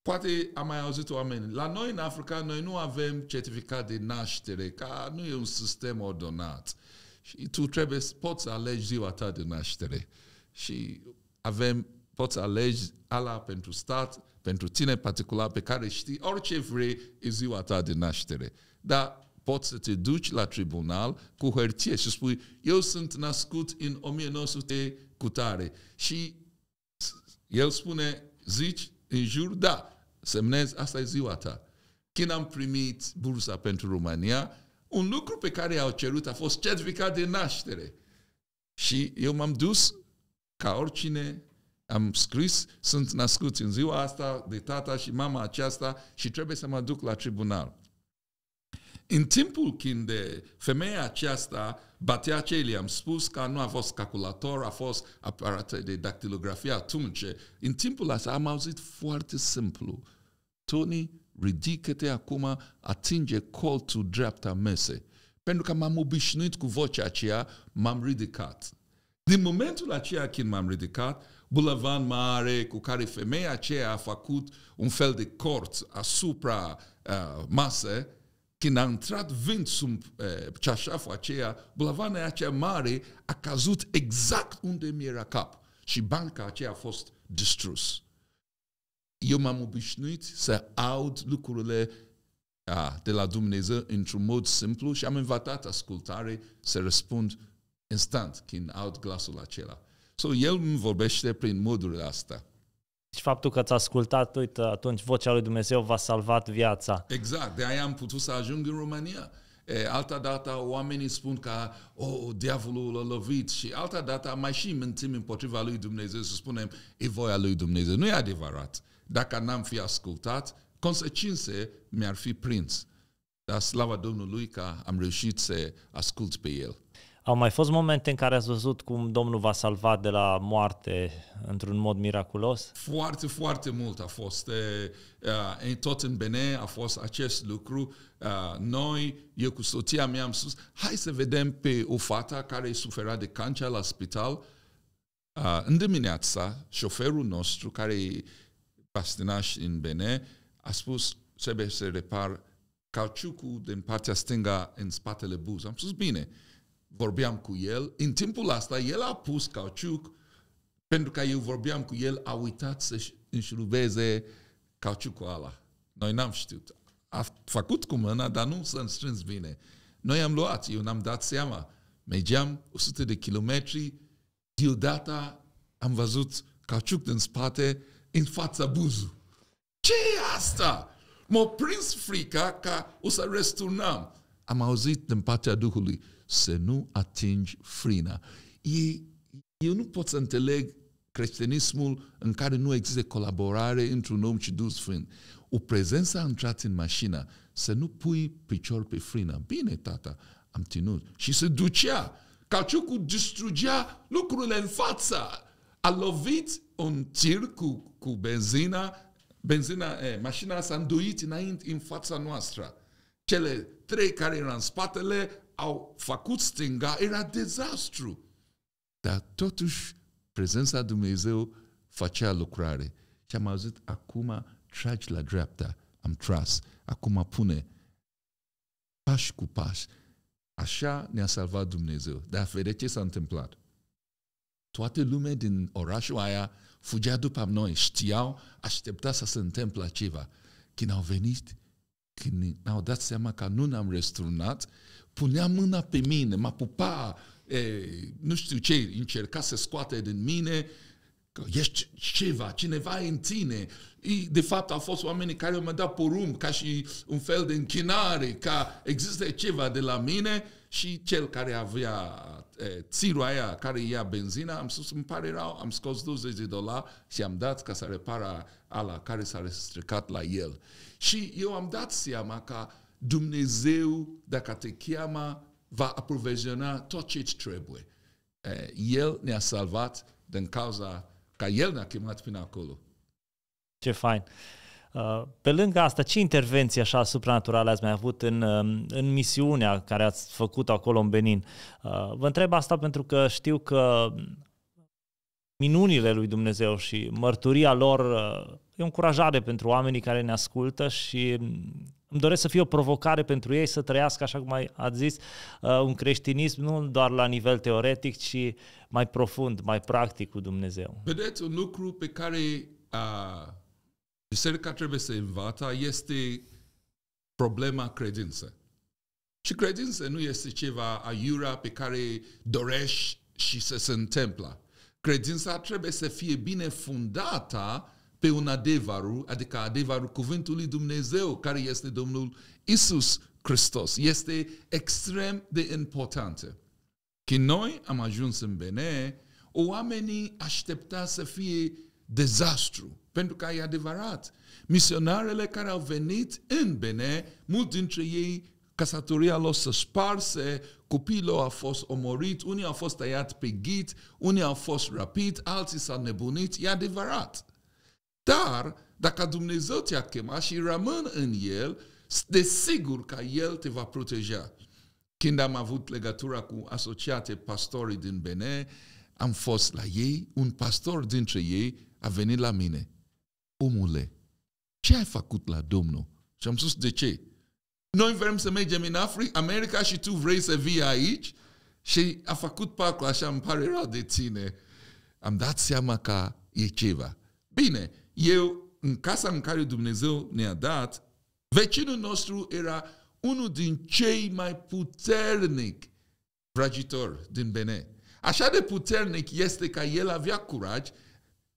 Poate am mai auzit oameni. La noi, în Africa, noi nu avem certificat de naștere, ca nu e un sistem ordonat. Și tu trebuie, să poți alege alegi ziua ta de naștere. Și avem, poți alege, alegi ala pentru stat, pentru tine particular, pe care știi, orice vrei, e ziua ta de naștere. Dar poți să te duci la tribunal cu hârtie și spui, eu sunt născut în 1900 cu tare. Și el spune, zici în jur, da, semnezi, asta e ziua ta. Când am primit bursa pentru România, un lucru pe care i-au cerut a fost certificat de naștere. Și eu m-am dus ca oricine am scris, sunt născut în ziua asta de tata și mama aceasta și trebuie să mă duc la tribunal. În timpul când eh, femeia aceasta batea cei, am spus că nu a fost calculator, a fost aparat de dactilografie atunci. În timpul acesta am auzit foarte simplu. Tony, ridică-te acum, atinge colțul dreapta mesei. Pentru că m-am obișnuit cu vocea aceea, m-am ridicat. Din momentul aceea când m-am ridicat, bulavan mare cu care femeia aceea a făcut un fel de cort asupra uh, masei, când a intrat vânt sub uh, ceașaful aceea, blavana aceea mare a cazut exact unde mi era cap și banca aceea a fost distrus. Eu m-am obișnuit să aud lucrurile de la Dumnezeu într-un mod simplu și am învățat ascultare să răspund instant când aud glasul acela. So, el îmi vorbește prin modul asta. Și faptul că ți-a ascultat, uite, atunci vocea lui Dumnezeu v-a salvat viața. Exact, de aia am putut să ajung în România. E, alta dată oamenii spun că oh, diavolul l-a lovit și alta dată mai și mințim împotriva lui Dumnezeu să spunem e voia lui Dumnezeu. Nu e adevărat. Dacă n-am fi ascultat, consecințe mi-ar fi prins. Dar slava Domnului că am reușit să ascult pe el. Au mai fost momente în care ați văzut cum Domnul v-a salvat de la moarte într-un mod miraculos? Foarte, foarte mult a fost. Uh, tot în Bene a fost acest lucru. noi, eu cu soția mea am spus, hai să vedem pe o fată care sufera de cancer la spital. în dimineața, șoferul nostru, care e pastinaș în Bene, a spus, trebuie să repar cauciucul din partea stânga în spatele buz. Am spus, bine vorbeam cu el, în timpul asta el a pus cauciuc, pentru că eu vorbeam cu el, a uitat să înșurubeze cauciucul ăla. Noi n-am știut. A făcut cu mâna, dar nu s-a strâns bine. Noi am luat, eu n-am dat seama. Mergeam 100 de kilometri, deodată am văzut cauciuc din spate, în fața buzu Ce e asta? M-a prins frica că o să resturnam. Am auzit din partea Duhului, să nu atingi frina. Ei, eu nu pot să înțeleg creștinismul în care nu există colaborare între un om și Duhul Sfânt. O prezență a intrat în mașină, să nu pui picior pe frina. Bine, tata, am ținut. Și se ducea. Cauciucul distrugea lucrurile în fața. A lovit un tir cu, cu benzina, benzina, eh, mașina s-a înduit înainte în fața noastră. Cele trei care erau în spatele au făcut stânga, era dezastru. Dar totuși prezența Dumnezeu facea lucrare. Și am auzit, acum tragi la dreapta, am tras, acum pune pas cu pas, Așa ne-a salvat Dumnezeu. Dar vede ce s-a întâmplat. Toată lumea din orașul aia fugea după noi, știau, aștepta să se întâmple ceva. Când au venit, când ne-au dat seama că nu ne-am răsturnat punea mâna pe mine, mă pupa, e, nu știu ce, încerca să scoate din mine că ești ceva, cineva e în tine. De fapt, au fost oamenii care mi-au dat porumb, ca și un fel de închinare, ca există ceva de la mine și cel care avea e, țirul aia care ia benzina, am spus, îmi pare rău, am scos 20 de dolari și am dat ca să repara ala care s-a stricat la el. Și eu am dat seama că Dumnezeu, dacă te cheamă, va aproviziona tot ce îți trebuie. El ne-a salvat din cauza ca El ne-a chemat până acolo. Ce fain! Uh, pe lângă asta, ce intervenții așa supranaturale ați mai avut în, um, în misiunea care ați făcut acolo în Benin? Uh, vă întreb asta pentru că știu că minunile lui Dumnezeu și mărturia lor uh, e o încurajare pentru oamenii care ne ascultă și um, îmi doresc să fie o provocare pentru ei să trăiască, așa cum ai, ați zis, uh, un creștinism nu doar la nivel teoretic, ci mai profund, mai practic cu Dumnezeu. Vedeți, un lucru pe care a, biserica trebuie să învata este problema credinței. Și credința nu este ceva aiura pe care dorești și să se întâmplă. Credința trebuie să fie bine fundată pe un adevărul, adică adevărul cuvântului Dumnezeu, care este Domnul Isus Hristos. Este extrem de importantă. Când noi am ajuns în bine, oamenii aștepta să fie dezastru, pentru că e adevărat. Misionarele care au venit în bine, mulți dintre ei căsătoria lor să sparse, copilul a fost omorit, unii au fost tăiat pe ghid, unii au fost rapid, alții s-au nebunit, e adevărat. Dar dacă Dumnezeu te-a chemat și rămân în El, desigur că El te va proteja. Când am avut legătura cu asociate pastorii din Bene, am fost la ei, un pastor dintre ei a venit la mine. Omule, ce ai făcut la Domnul? Și am spus, de ce? Noi vrem să mergem în Africa, America și tu vrei să vii aici? Și a făcut parcul așa, îmi pare rău de tine. Am dat seama că e ceva. Bine, eu, în casa în care Dumnezeu ne-a dat, vecinul nostru era unul din cei mai puternic vrăjitori din Bene. Așa de puternic este că el avea curaj,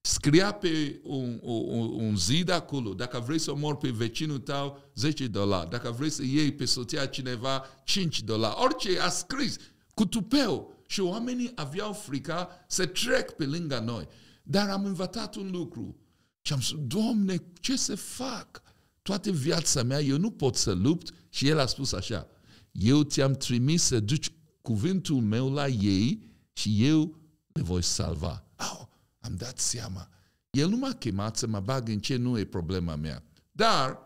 scria pe un, un, un zid acolo, dacă vrei să mor pe vecinul tău, 10 dolari, dacă vrei să iei pe soția cineva, 5 dolari, orice a scris cu tupeu. Și oamenii aveau frica să trec pe lângă noi. Dar am învățat un lucru. Și am spus, Doamne, ce să fac? Toată viața mea eu nu pot să lupt. Și el a spus așa, eu ți-am trimis să duci cuvântul meu la ei și eu le voi salva. Au, am dat seama. El nu m-a chemat să mă bag în ce nu e problema mea. Dar,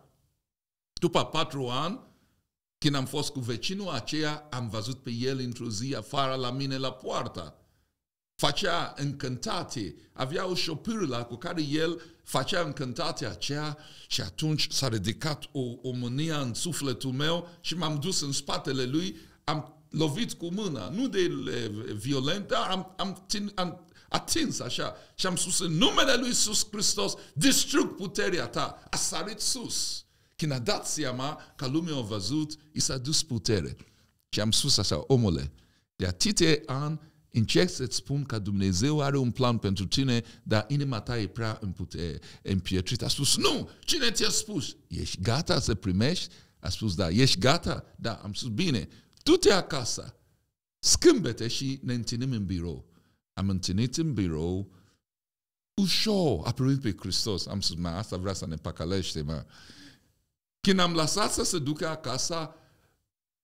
după patru ani, când am fost cu vecinul aceea, am văzut pe el într-o zi afară la mine la poarta. Facea încântate, avea o șopârlă cu care el facea încântatea aceea și atunci s-a ridicat o, o mânia în sufletul meu și m-am dus în spatele lui, am lovit cu mâna, nu de violent, dar am, am, țin, am atins așa și am spus în numele lui Iisus Hristos, distrug puterea ta, a sărit sus. Când a dat seama că lumea a văzut, i s-a dus putere. Și am spus așa, omule, de atâtea ani Încerc să-ți spun că Dumnezeu are un plan pentru tine, dar inima ta e prea împietrită. A spus, nu, cine ți-a spus? Ești gata să primești? A spus, da, ești gata? Da, am spus, bine, tu te acasă, schimbă și ne întâlnim în birou. Am întâlnit în birou, ușor, a primit pe Hristos. Am spus, mă, asta vrea să ne păcălește, mă. Când am lăsat să se ducă acasă,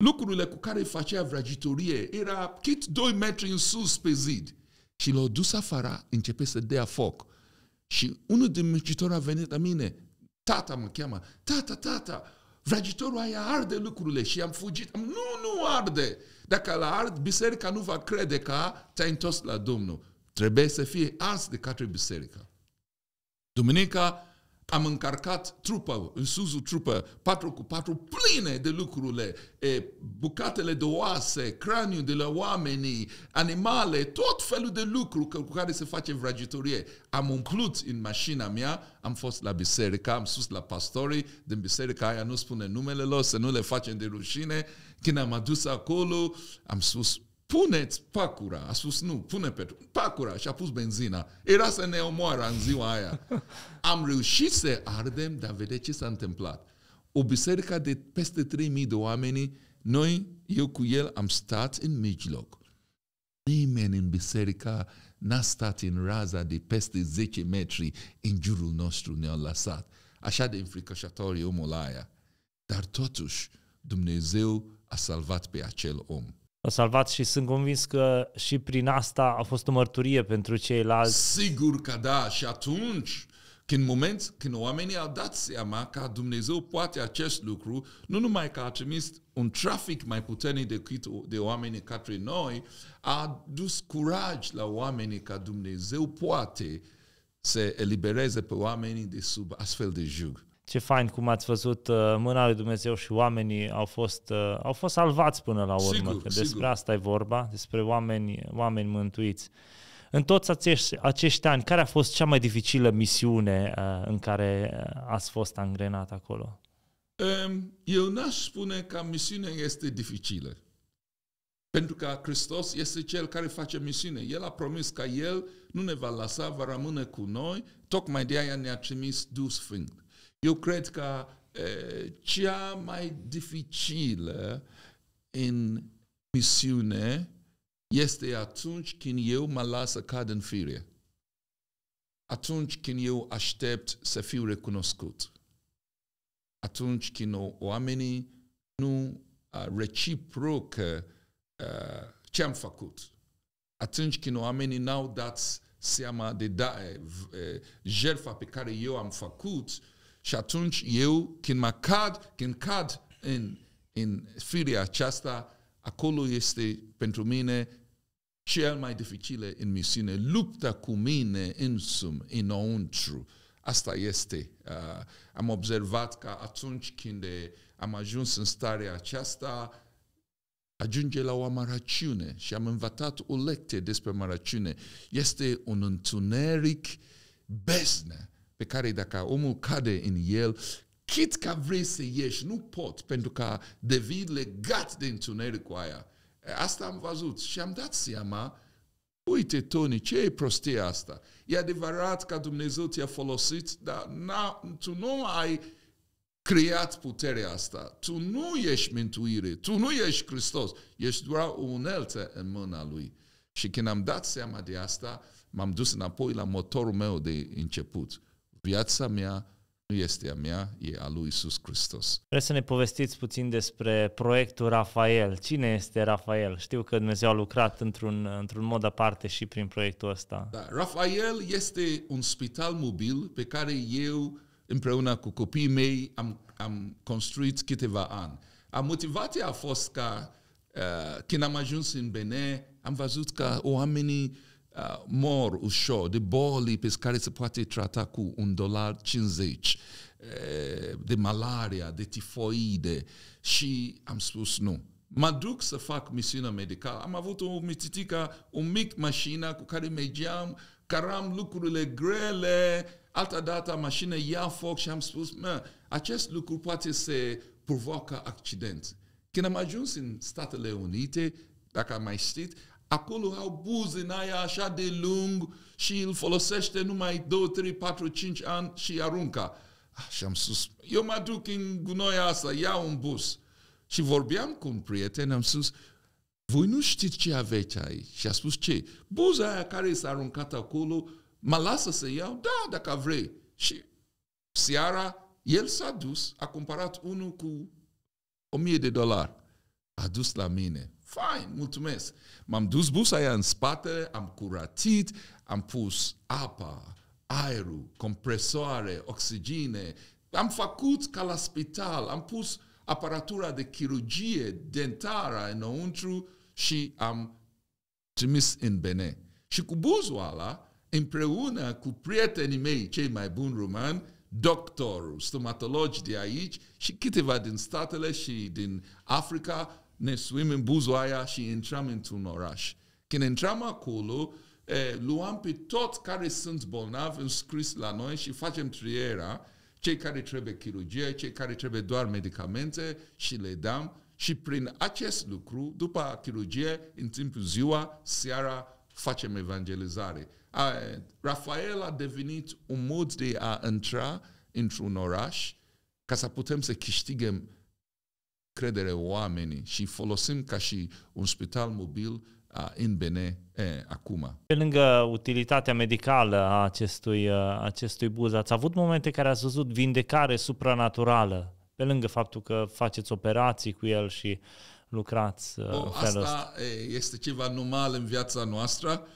lucrurile cu care facea vrăjitorie era chit 2 metri în sus pe zid. Și l-au dus afară, începe să dea foc. Și unul din muncitori a venit la mine, tata mă cheamă, tata, tata, vrăjitorul aia arde lucrurile și am fugit. Nu, nu arde! Dacă la ard, biserica nu va crede că te-ai întors la Domnul. Trebuie să fie ars de către biserica. Duminica am încarcat trupă, Suzu trupă, 4 cu 4, pline de lucrurile, e, bucatele de oase, craniu de la oamenii, animale, tot felul de lucruri cu care se face vrăjitorie. Am umplut în mașina mea, am fost la biserică, am sus la pastorii din biserica aia, nu spune numele lor, să nu le facem de rușine. Când am adus acolo, am spus, puneți pacura. A spus, nu, pune pe Pacura și a pus benzina. Era să ne omoară în ziua aia. Am reușit să ardem, dar vede ce s-a întâmplat. O biserică de peste 3.000 de oameni, noi, eu cu el, am stat în mijloc. Nimeni în biserica n-a stat în raza de peste 10 metri în jurul nostru ne-a lăsat. Așa de înfricoșător e omul aia. Dar totuși, Dumnezeu a salvat pe acel om salvat și sunt convins că și prin asta a fost o mărturie pentru ceilalți. Sigur că da, și atunci când moment când oamenii au dat seama că Dumnezeu poate acest lucru, nu numai că a trimis un trafic mai puternic decât de oameni către noi, a dus curaj la oamenii că Dumnezeu poate să elibereze pe oamenii de sub astfel de jug ce fain cum ați văzut uh, mâna lui Dumnezeu și oamenii au fost, uh, au fost salvați până la urmă. Sigur, că despre sigur. asta e vorba, despre oameni, oameni mântuiți. În toți acești, acești ani, care a fost cea mai dificilă misiune uh, în care ați fost angrenat acolo? Eu n-aș spune că misiunea este dificilă. Pentru că Hristos este cel care face misiune. El a promis că El nu ne va lăsa, va rămâne cu noi. Tocmai de aia ne-a trimis Duh Sfânt. Eu cred că uh, cea mai dificilă în misiune este atunci când eu mă las să cad în fire. Atunci când eu aștept să fiu recunoscut. Atunci când oamenii nu reciproc reciprocă uh, ce am făcut. Atunci când oamenii n-au dat seama de da, uh, jertfa pe care eu am făcut și atunci eu, când mă cad, când cad în, în firea aceasta, acolo este pentru mine cel mai dificil în misiune, lupta cu mine însum, înăuntru. Asta este. Uh, am observat că atunci când am ajuns în starea aceasta, ajunge la o amaraciune și am învățat o lecție despre amaraciune. Este un întuneric beznă pe care dacă omul cade în el, chit ca vrei să ieși, nu pot, pentru că devii legat de cu aia. Asta am văzut și am dat seama, uite, Tony, ce e prostie asta? E adevărat că Dumnezeu ți a folosit, dar tu nu ai creat puterea asta. Tu nu ești mântuire, tu nu ești Hristos, ești doar o uneltă în mâna Lui. Și când am dat seama de asta, m-am dus înapoi la motorul meu de început. Viața mea nu este a mea, e a lui Isus Hristos. Vreau să ne povestiți puțin despre proiectul Rafael. Cine este Rafael? Știu că Dumnezeu a lucrat într-un, într-un mod aparte și prin proiectul ăsta. Da, Rafael este un spital mobil pe care eu, împreună cu copiii mei, am, am construit câteva ani. A motivația a fost că uh, când am ajuns în Bene, am văzut că oamenii uh, mor ușor de boli pe care se poate trata cu un dolar 50, uh, de malaria, de tifoide și am spus nu. Mă duc să fac misiunea medicală. Am avut o mititică, un mic mașină cu care mergeam, caram lucrurile grele, Alta dată mașina ia foc și am spus, mă, acest lucru poate să provoacă accident. Când am ajuns în Statele Unite, dacă am mai știți, Acolo au buze în aia așa de lung și îl folosește numai 2, 3, 4, 5 ani și arunca. Ah, și am sus, eu mă duc în gunoi asta, iau un bus. Și vorbeam cu un prieten, am spus, voi nu știți ce aveți aici? Și a spus ce? Buza aia care s-a aruncat acolo, mă lasă să iau? Da, dacă vrei. Și seara, el s-a dus, a cumpărat unul cu 1000 de dolari. A dus la mine fain, mulțumesc. M-am dus busa aia în spate, am curățit, am pus apa, aerul, compresoare, oxigene. am făcut ca la spital, am pus aparatura de chirurgie dentară înăuntru și am trimis în bene. Și cu buzul ăla, împreună cu prietenii mei, cei mai buni romani, doctorul, stomatologi de aici și câteva din statele și din Africa, ne suim în aia și intram într-un oraș. Când intram acolo, eh, luam pe toți care sunt bolnavi înscris la noi și facem triera, cei care trebuie chirurgie, cei care trebuie doar medicamente și le dăm și prin acest lucru, după chirurgie, în timpul ziua, seara, facem evangelizare. Rafael a devenit un mod de a intra într-un oraș ca să putem să câștigăm credere oamenii și folosim ca și un spital mobil a, în bene acum. Pe lângă utilitatea medicală a acestui, a acestui buz, ați avut momente care ați văzut vindecare supranaturală, pe lângă faptul că faceți operații cu el și lucrați o, felul asta ăsta. este ceva normal în viața noastră.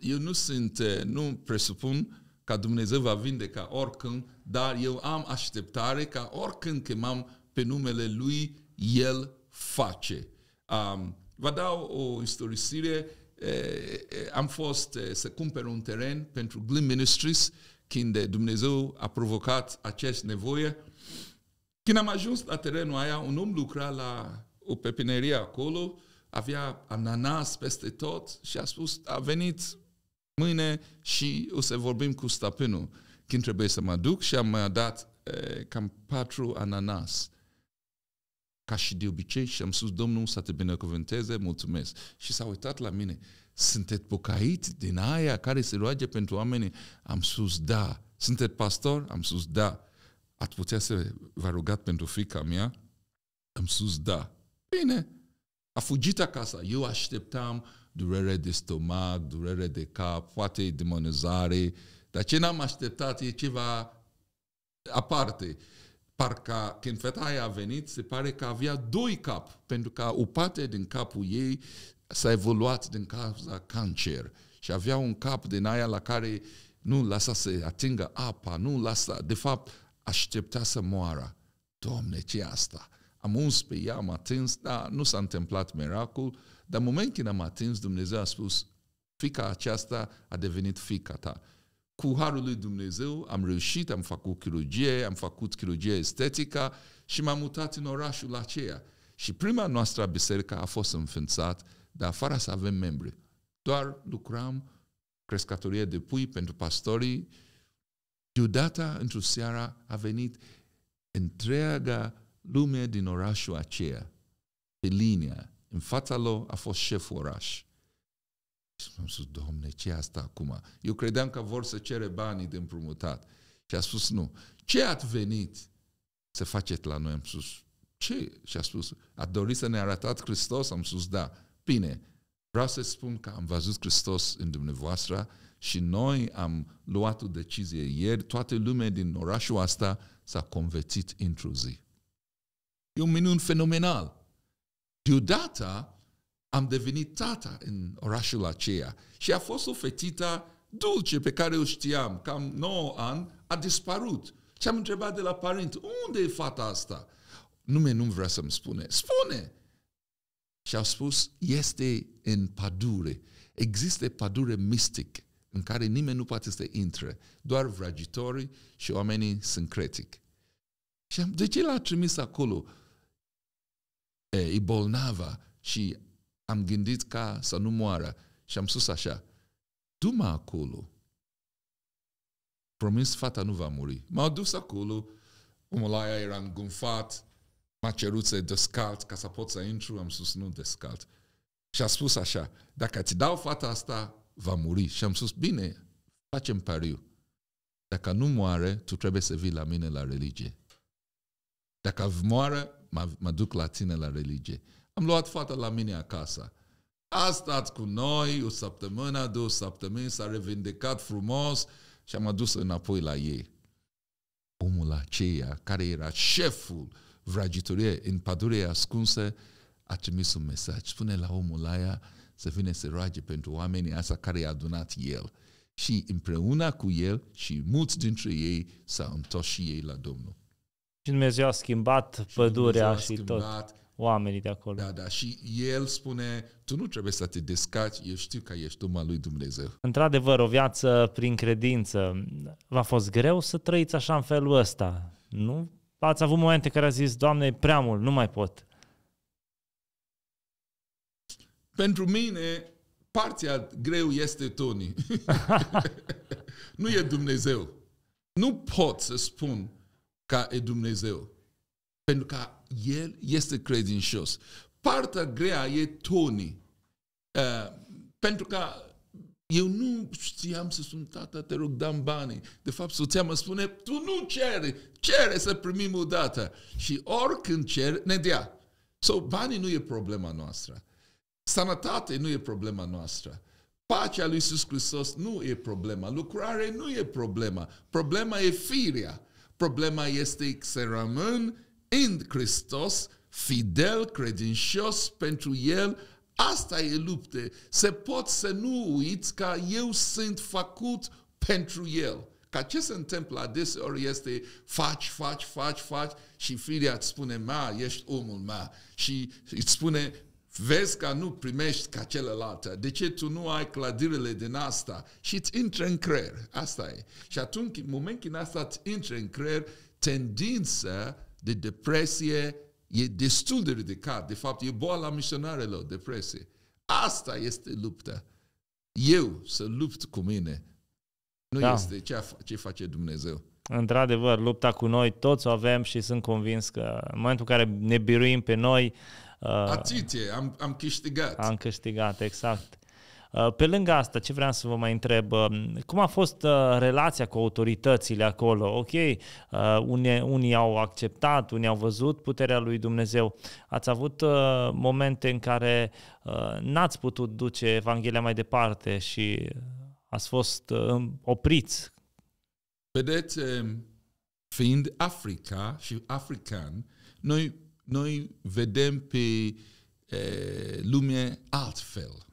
Eu nu sunt, nu presupun că Dumnezeu va vindeca oricând, dar eu am așteptare ca oricând că m-am pe numele Lui El face. Um, vă dau o istorisire. Am fost să cumpăr un teren pentru Glim Ministries când Dumnezeu a provocat acest nevoie. Când am ajuns la terenul aia, un om lucra la o pepinerie acolo, avea ananas peste tot și a spus, a venit mâine și o să vorbim cu stăpânul. Când trebuie să mă duc și am dat e, cam patru ananas ca și de obicei și am spus, Domnul să te binecuvânteze, mulțumesc. Și s-a uitat la mine, sunteți pocait din aia care se roage pentru oameni? Am spus, da. Sunteți pastor? Am spus, da. Ați putea să vă rugat pentru fica mea? Am spus, da. Bine. A fugit acasă. Eu așteptam durere de stomac, durere de cap, poate demonizare, dar ce n-am așteptat e ceva aparte parcă când feta aia a venit, se pare că avea doi cap, pentru că o parte din capul ei s-a evoluat din cauza cancer și avea un cap din aia la care nu lasa să atingă apa, nu lasa, de fapt, aștepta să moară. Doamne, ce asta? Am uns pe ea, am atins, dar nu s-a întâmplat miracol, dar în momentul când am atins, Dumnezeu a spus, fica aceasta a devenit fica ta cu harul lui Dumnezeu am reușit, am făcut chirurgie, am făcut chirurgie estetică și m-am mutat în orașul aceea. Și prima noastră biserică a fost înființat, dar fără să avem membri. Doar lucram crescătorie de pui pentru pastorii. Deodată, într-o seară, a venit întreaga lume din orașul aceea, pe linia. În fața lor a fost șeful oraș. Și am spus, domne, ce asta acum? Eu credeam că vor să cere banii de împrumutat. Și a spus, nu. Ce ați venit să faceți la noi? Am spus, ce? Și a spus, a dorit să ne arătați Hristos? Am spus, da. Bine, vreau să spun că am văzut Hristos în dumneavoastră și noi am luat o decizie ieri, toată lumea din orașul ăsta s-a convertit într-o zi. E un minun fenomenal. Deodată, am devenit tata în orașul aceea și a fost o fetită dulce pe care o știam, cam 9 ani, a dispărut. Și am întrebat de la părinte, unde e fata asta? Nume nu vrea să-mi spune. Spune! Și au spus, este în pădure. Există pădure mistic în care nimeni nu poate să intre, doar vrăjitori și oamenii cretic. Și am, de ce l-a trimis acolo? E, e bolnava și am gândit ca să nu moară și am spus așa, du-mă acolo. Promis, fata nu va muri. M-au dus acolo, omul aia era îngunfat, m-a cerut să descalt ca să pot să intru, am spus nu descalt. Și a spus așa, dacă ți dau fata asta, va muri. Și am spus, bine, facem pariu. Dacă nu moare, tu trebuie să vii la mine la religie. Dacă moare, mă duc la tine la religie. Am luat fata la mine acasă. A stat cu noi o săptămână, două săptămâni, s-a revendicat frumos și am adus înapoi la ei. Omul aceea, care era șeful vragitoriei în pădurea ascunsă, a trimis un mesaj. Spune la omul aia să vină să roage pentru oamenii asta care i-a adunat el. Și împreună cu el și mulți dintre ei s-au întors și ei la Domnul. Și Dumnezeu a schimbat pădurea și, a schimbat și tot oamenii de acolo. Da, da, și el spune, tu nu trebuie să te descaci, eu știu că ești uma lui Dumnezeu. Într-adevăr, o viață prin credință. V-a fost greu să trăiți așa în felul ăsta? Nu? Ați avut momente care a zis, Doamne, prea mult, nu mai pot. Pentru mine, partea greu este Tony. nu e Dumnezeu. Nu pot să spun că e Dumnezeu. Pentru că el este credincios. Partea grea e Tony. Uh, pentru că eu nu știam să sunt tata, te rog, dăm banii. De fapt, soția mă spune, tu nu ceri, cere să primim o dată. Și oricând cer, ne dea. So, banii nu e problema noastră. Sănătate nu e problema noastră. Pacea lui Iisus Hristos nu e problema. Lucrare nu e problema. Problema e firea. Problema este să rămân în Hristos, fidel, credincios pentru El, asta e lupte. Se pot să nu uiți că eu sunt făcut pentru El. Ca ce se întâmplă adeseori este faci, faci, faci, faci și firea îți spune, ma, ești omul ma Și îți spune, vezi că nu primești ca celălalt. De ce tu nu ai clădirile din asta? Și îți intră în creier. Asta e. Și atunci, în momentul în asta îți intră în creier, tendința de depresie e destul de ridicat. De fapt, e boala misionarelor, depresie. Asta este lupta. Eu să lupt cu mine. Nu da. este ce, ce face Dumnezeu. Într-adevăr, lupta cu noi toți o avem și sunt convins că în momentul în care ne biruim pe noi... Uh, Atât am, am câștigat. Am câștigat, exact. Uh, pe lângă asta, ce vreau să vă mai întreb, um, cum a fost uh, relația cu autoritățile acolo? Ok, uh, unii, unii au acceptat, unii au văzut puterea lui Dumnezeu. Ați avut momente în care n-ați putut duce Evanghelia mai departe și ați fost opriți? Vedeți, um, fiind Africa și african, noi, noi vedem pe lume altfel.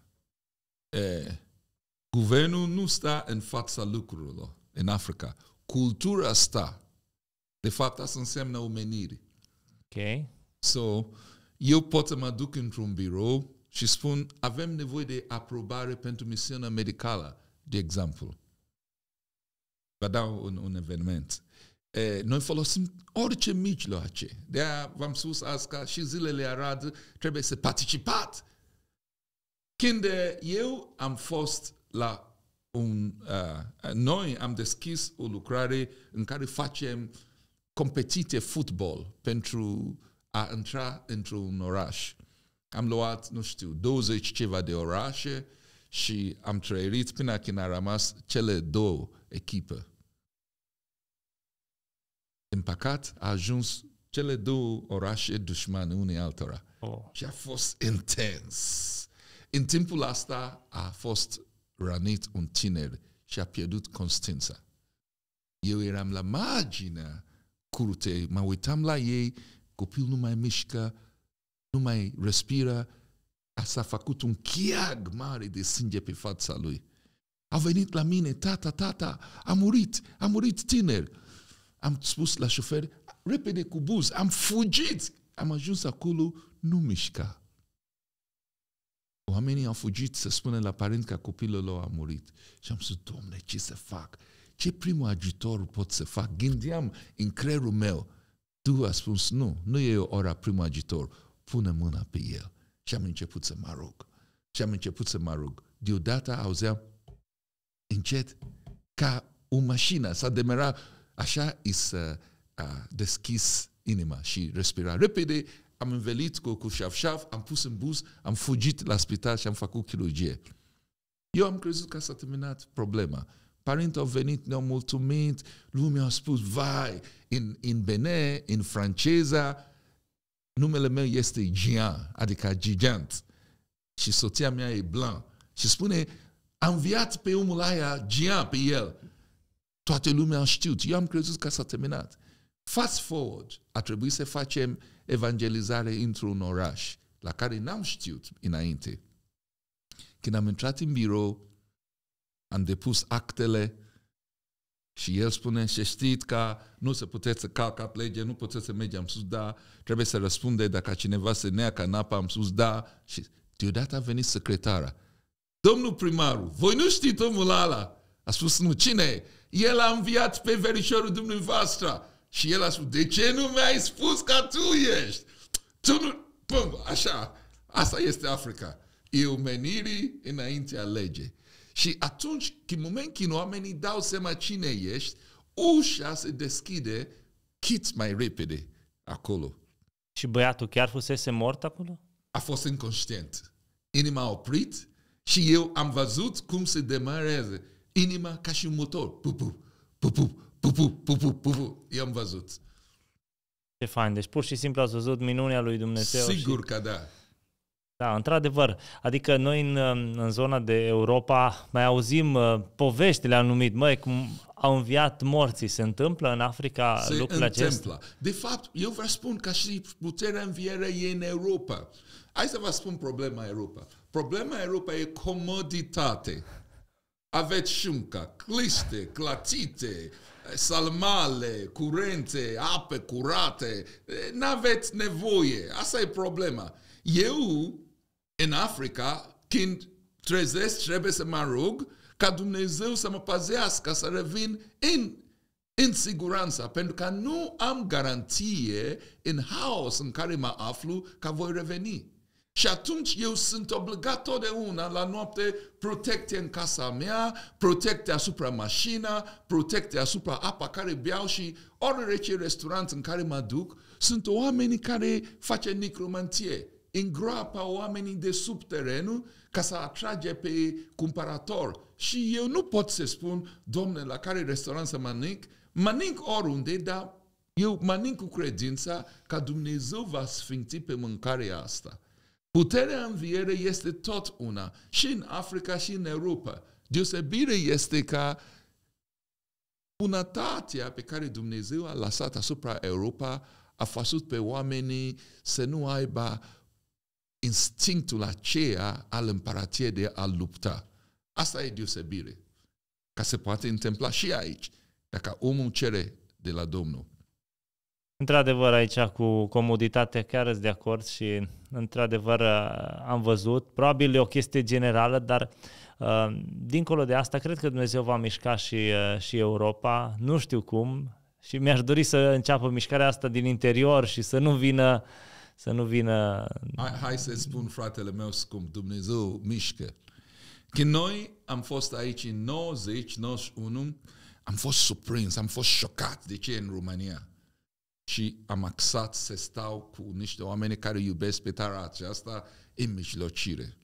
E, guvernul nu stă în fața lucrurilor în Africa. Cultura stă. De fapt, asta înseamnă omenire. Ok. So, eu pot să mă duc într-un birou și spun, avem nevoie de aprobare pentru misiunea medicală, de exemplu. Vă dau un, un eveniment. Eh, noi folosim orice mijloace. de v-am spus azi că și zilele Arad trebuie să participați când eh, eu am fost la un... Uh, noi am deschis o lucrare în care facem competiție fotbal pentru a intra într-un oraș. Am luat, nu știu, 20 ceva de orașe și am trăit până când a rămas cele două echipe. În păcat a ajuns cele două orașe dușmane unei altora. Oh. Și a fost intens. În timpul asta a fost rănit un tiner și a pierdut Constanța. Eu eram la marginea curtei, mă uitam la ei, copilul nu mai mișcă, nu mai respira, s-a făcut un chiag mare de sânge pe fața lui. A venit la mine, tata, tata, a murit, a murit tiner. Am spus la șofer, repede cu buz, am fugit. Am ajuns acolo, nu mișca. Oamenii au fugit să spună la parent că copilul lor a murit. Și am spus, domne, ce să fac? Ce primul ajutor pot să fac? Gândeam în creierul meu. Tu a spus, nu, nu e ora primul ajutor. Pune mâna pe el. Și am început să mă rog. Și am început să mă rog. Deodată auzeam încet ca o mașină s-a demerat. Așa i s-a deschis inima și respira repede am învelit cu, cu șafșaf, am pus în bus, am fugit la spital și am făcut chirurgie. Eu am crezut că s-a terminat problema. Părinții au venit, ne-au mulțumit, lumea a spus, vai, în, în bene, în franceza, numele meu este Gian, adică gigant. Și soția mea e blanc. Și spune, am viat pe omul aia Gian, pe el. Toată lumea a știut. Eu am crezut că s-a terminat. Fast forward, a trebuit să facem evangelizare într-un oraș la care n-am știut înainte. Când am intrat în birou, am depus actele și el spune, și știți că nu se puteți să calcat lege, nu puteți să mergi, am spus da, trebuie să răspunde dacă cineva se nea apa, am spus da. Și deodată a venit secretara. Domnul primarul, voi nu știți omul ăla? A spus, nu, cine? El a înviat pe verișorul dumneavoastră. Și el a spus, de ce nu mi-ai spus că tu ești? Tu nu... Pum, păi, așa. Asta este Africa. E umenirii înaintea legei. Și atunci, în moment când oamenii dau seama cine ești, ușa se deschide chit mai repede acolo. Și băiatul chiar fusese mort acolo? A fost inconștient. Inima a oprit și eu am văzut cum se demarează inima ca și un motor. Pup, pup, pup, pup, pupu, pupu, pupu, i-am văzut. Ce fain, deci pur și simplu ați văzut minunea lui Dumnezeu. Sigur și... că da. Da, într-adevăr. Adică noi în, în zona de Europa mai auzim uh, povești, le-am numit, măi, cum au înviat morții. Se întâmplă în Africa Se lucrul întâmplă. acesta? De fapt, eu vă spun că și puterea învieră e în Europa. Hai să vă spun problema Europa. Problema Europa e comoditate aveți șunca, cliste, clațite, salmale, curente, ape curate. N-aveți nevoie. Asta e problema. Eu, în Africa, când trezesc, trebuie să mă rug, ca Dumnezeu să mă pazească, să revin în, în siguranță, pentru că nu am garanție în haos în care mă aflu că voi reveni. Și atunci eu sunt obligat totdeauna la noapte protecție în casa mea, protecție asupra mașina, protecție asupra apa care beau și orice restaurant în care mă duc, sunt oamenii care face necromantie. Îngroapă oamenii de sub terenul ca să atrage pe cumpărator. Și eu nu pot să spun, domne, la care restaurant să mănânc, mănânc oriunde, dar eu mănânc cu credința că Dumnezeu va sfinți pe mâncarea asta. Puterea învierii este tot una, și în Africa și în Europa. Deosebire este ca bunătatea pe care Dumnezeu a lăsat asupra Europa a făcut pe oamenii să nu aibă instinctul aceea al împărăției de a lupta. Asta e deosebire. Ca se poate întâmpla și aici, dacă omul cere de la Domnul. Într-adevăr, aici cu comoditate chiar sunt de acord și într-adevăr, uh, am văzut. Probabil e o chestie generală, dar uh, dincolo de asta, cred că Dumnezeu va mișca și, uh, și Europa. Nu știu cum și mi-aș dori să înceapă mișcarea asta din interior și să nu vină să nu vină... Hai, hai să spun, fratele meu scump, Dumnezeu mișcă. Când noi am fost aici în 90, 91, am fost surprins, am fost șocat de ce în România și am axat să stau cu niște oameni care iubesc pe tara aceasta în mijlocire.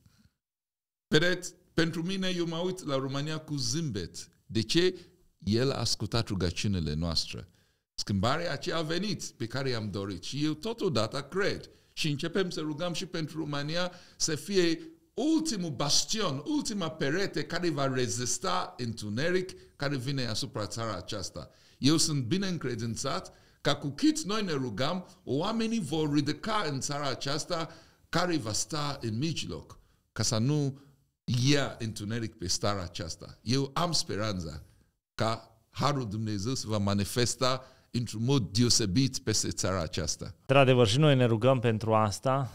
Vedeți, pentru mine eu mă uit la România cu zâmbet. De ce? El a ascultat rugăciunile noastre. Schimbarea aceea a venit pe care i-am dorit și eu totodată cred. Și începem să rugăm și pentru România să fie ultimul bastion, ultima perete care va rezista întuneric care vine asupra țara aceasta. Eu sunt bine încredințat ca cu cât noi ne rugăm, oamenii vor ridica în țara aceasta care va sta în mijloc, ca să nu ia întuneric pe starea aceasta. Eu am speranța ca Harul Dumnezeu se va manifesta într-un mod deosebit peste țara aceasta. Într-adevăr, și noi ne rugăm pentru asta.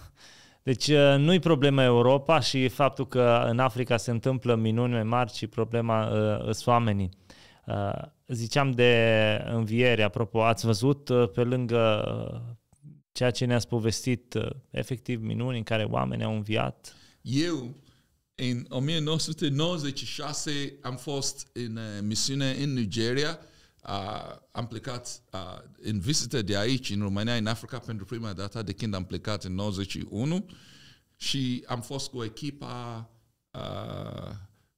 Deci uh, nu-i problema Europa și faptul că în Africa se întâmplă minuni mai mari, ci problema uh, sunt oamenii. Uh, ziceam de înviere, apropo, ați văzut uh, pe lângă uh, ceea ce ne-ați povestit, efectiv minuni în care oamenii au înviat? Eu, în 1996, am fost în misiune în Nigeria, uh, am plecat uh, în vizită de aici, în România, în Africa, pentru prima dată de când am plecat în 91 și am fost cu echipa uh,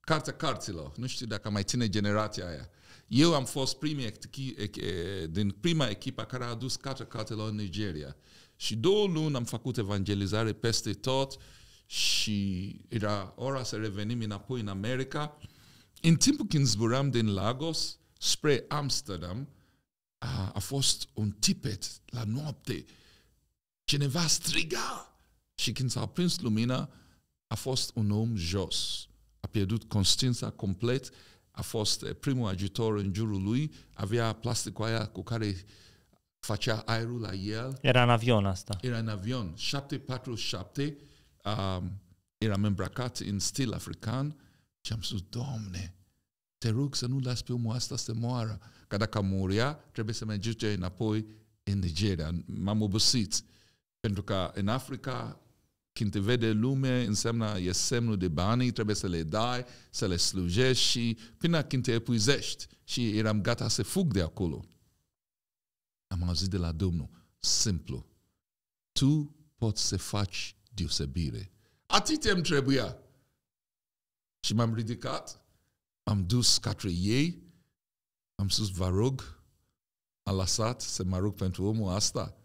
Cartea carților. Nu știu dacă mai ține generația aia. Eu am fost primii din prima echipă care a adus cartea carților în Nigeria. Și două luni am făcut evangelizare peste tot și era ora să revenim înapoi în America. În timpul când zburam din Lagos spre Amsterdam, a, a fost un tipet la noapte. Cineva striga și când s-a prins lumina, a fost un om jos a pierdut conștiința complet, a fost eh, primul agitor în jurul lui, avea plasticul aia cu care facea aerul la el. Era în avion asta. Era în avion. 747, um, eram îmbrăcat în stil african și am spus, domne, te rog să nu las pe omul asta să moară. Că dacă muria, trebuie să mergi înapoi în Nigeria. M-am obosit. Pentru că în Africa când te vede lume, înseamnă, e semnul de bani, trebuie să le dai, să le slujești și până când te epuizești. Și eram gata să fug de acolo. Am auzit de la Domnul, simplu, tu poți să faci deosebire. Atât îmi trebuia. Și m-am ridicat, am dus către ei, am spus, vă rog, a lăsat să mă rog pentru omul asta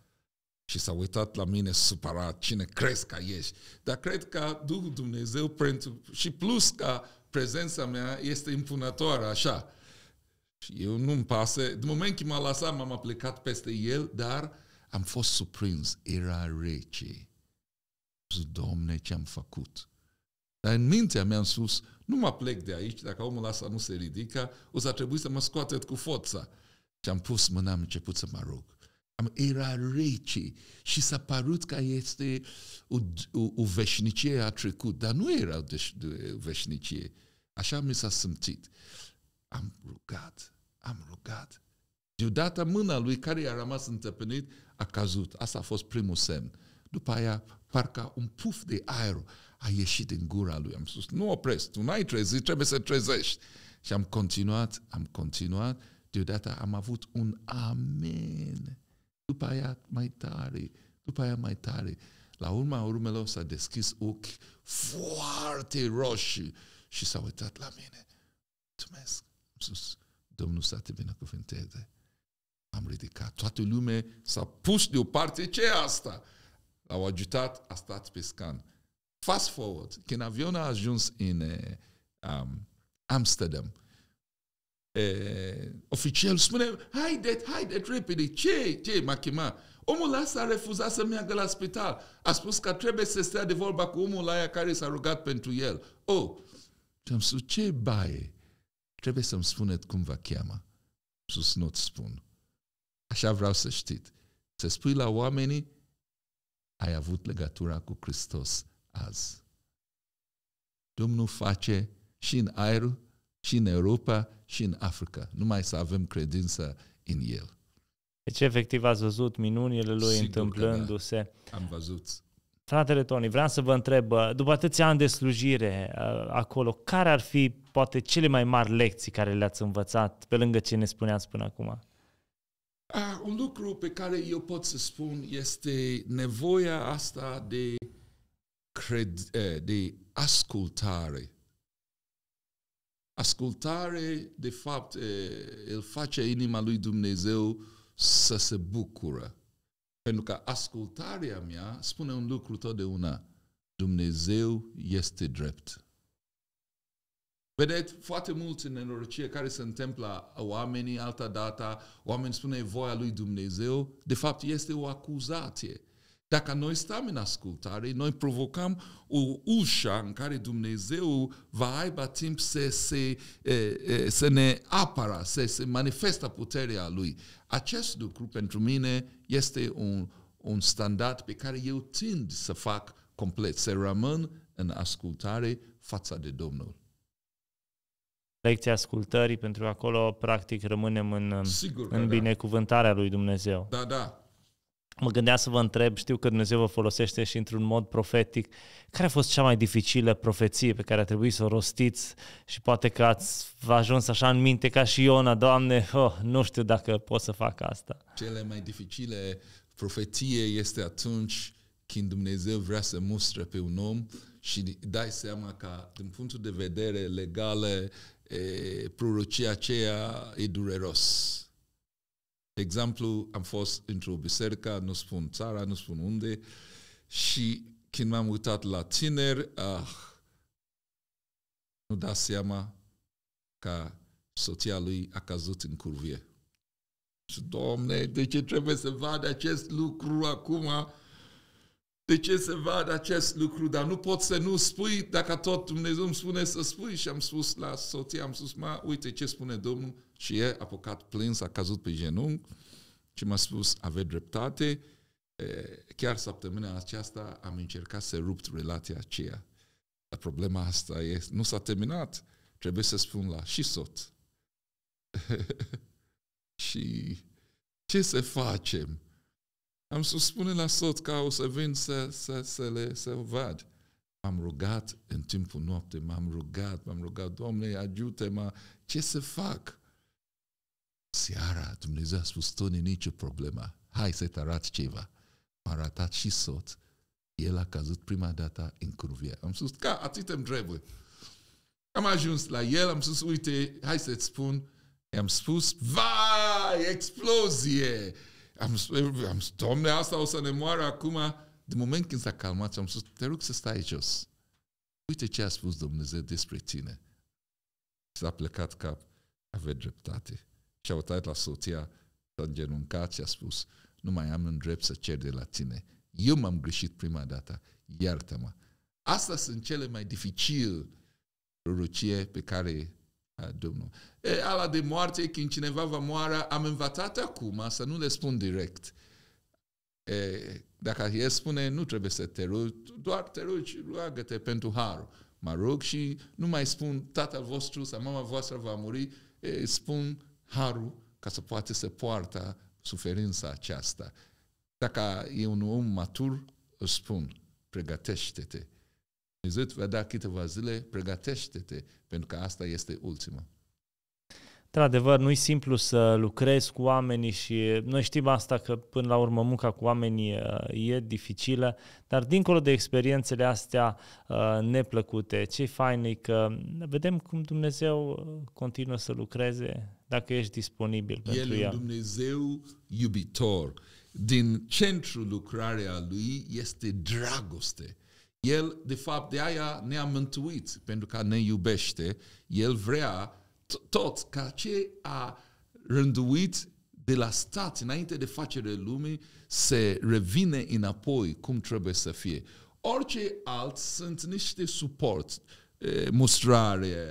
și s-a uitat la mine supărat, cine crezi că ești? Dar cred că Duhul Dumnezeu, pentru, și plus că prezența mea este impunătoare, așa. Și eu nu-mi pasă. De moment ce m-a lăsat, m-am aplicat peste el, dar am fost surprins. Era rece. Domne, ce am făcut? Dar în mintea mea am spus, nu mă plec de aici, dacă omul ăsta nu se ridică, o să trebui să mă scoate cu forța. Și am pus mâna, am început să mă rog era rece și s-a părut că este o, o, o veșnicie a trecut, dar nu era o veșnicie. Așa mi s-a simțit. Am rugat, am rugat. Deodată mâna lui care i-a rămas întăpenit a cazut. Asta a fost primul semn. După aia, parcă un puf de aer a ieșit din gura lui. Am spus, nu opresc, tu n-ai trezit, trebuie să trezești. Și am continuat, am continuat, deodată am avut un amen după aia mai tare, după aia mai tare. La urma urmelor s-a deschis ochi foarte roșii și s-a uitat la mine. Mulțumesc! Sus, Domnul să te binecuvânteze. Am ridicat. Toată lumea s-a pus deoparte. ce e asta? L-au ajutat, a stat pe scan. Fast forward, când avionul a ajuns în um, Amsterdam, Eh, oficial spune, haide, haide, repede, ce, ce, m-a chemat. Omul ăsta a refuzat să meargă la spital. A spus că trebuie să stea de vorba cu omul ăla care s-a rugat pentru el. Oh, și am spus, ce baie? Trebuie să-mi spuneți cum vă cheamă. Sus nu-ți spun. Așa vreau să știți. Să spui la oamenii, ai avut legătura cu Hristos azi. Domnul face și în aer, și în Europa, și în Africa, numai să avem credință în El. Deci, efectiv, ați văzut minunile lui Sigur întâmplându-se. Da. Am văzut. Fratele Tony, vreau să vă întreb, uh, după atâția ani de slujire uh, acolo, care ar fi poate cele mai mari lecții care le-ați învățat, pe lângă ce ne spuneați până acum? A, ah, un lucru pe care eu pot să spun este nevoia asta de, cred, eh, de ascultare Ascultare, de fapt, el face inima lui Dumnezeu să se bucură. Pentru că ascultarea mea spune un lucru totdeauna. Dumnezeu este drept. Vedeți, foarte mulți nenorocie care se întâmplă oamenii alta data, oamenii spune voia lui Dumnezeu, de fapt este o acuzație. Dacă noi stăm în ascultare, noi provocăm o ușă în care Dumnezeu va aibă timp să, se, să ne apară, să se manifestă puterea Lui. Acest lucru pentru mine este un, un standard pe care eu tind să fac complet, să rămân în ascultare față de Domnul. Lecția ascultării, pentru că acolo practic rămânem în, Sigur, în da, binecuvântarea da. lui Dumnezeu. Da, da, mă gândeam să vă întreb, știu că Dumnezeu vă folosește și într-un mod profetic, care a fost cea mai dificilă profeție pe care a trebuit să o rostiți și poate că ați v-a ajuns așa în minte ca și Iona, Doamne, oh, nu știu dacă pot să fac asta. Cele mai dificile profeție este atunci când Dumnezeu vrea să mustră pe un om și dai seama că, din punctul de vedere legal, prorocia aceea e dureros de exemplu, am fost într-o biserică, nu spun țara, nu spun unde, și când m-am uitat la tineri, ah, nu da seama că soția lui a căzut în curvie. Și, Doamne, de ce trebuie să vadă acest lucru acum? de ce se vad acest lucru, dar nu pot să nu spui dacă tot Dumnezeu îmi spune să spui. Și am spus la soție, am spus, ma, uite ce spune Domnul. Și e apucat plâns, a căzut pe genunchi și m-a spus, aveți dreptate. Chiar săptămâna aceasta am încercat să rupt relația aceea. Dar problema asta e, nu s-a terminat. Trebuie să spun la și soț. și ce să facem? Am să spune la soț că o să vin să, să, să le să vad. M-am rugat în timpul nopții, m-am rugat, m-am rugat, Doamne, ajută-mă, ce să fac? Seara, Dumnezeu a spus, Tony, nicio problemă, hai să-ți arat ceva. M-a arătat și soț, el a căzut prima dată în curvie. Am spus, ca, atât îmi trebuie. Am ajuns la el, am spus, uite, hai să-ți spun, i-am spus, vai, explozie! Am, am domne, asta o să ne moară acum. De moment când s-a calmat, am spus, te rog să stai jos. Uite ce a spus Dumnezeu despre tine. S-a plecat cap, avea dreptate. Și a uitat la soția, s-a îngenuncat și a spus, nu mai am un drept să cer de la tine. Eu m-am greșit prima dată, iartă-mă. Astea sunt cele mai dificil prorocie pe care Domnul. E, ala de moarte, când cineva va moara, am învățat acum să nu le spun direct. E, dacă el spune, nu trebuie să te rogi, doar te rogi, roagă-te pentru harul. Mă rog și nu mai spun tatăl vostru sau mama voastră va muri, e, spun harul ca să poate să poarta suferința aceasta. Dacă e un om matur, îl spun, pregătește-te Dumnezeu va da câteva zile, pregătește-te, pentru că asta este ultima. Într-adevăr, nu i simplu să lucrezi cu oamenii și noi știm asta că până la urmă munca cu oamenii uh, e dificilă, dar dincolo de experiențele astea uh, neplăcute, ce fain e că vedem cum Dumnezeu uh, continuă să lucreze dacă ești disponibil El pentru El. El Dumnezeu iubitor. Din centrul lucrarea Lui este dragoste. El, de fapt, de aia ne-a mântuit, pentru că ne iubește. El vrea tot ca ce a rânduit de la stat înainte de facere lumii se revine înapoi cum trebuie să fie. Orice alt sunt niște suport, mustrare,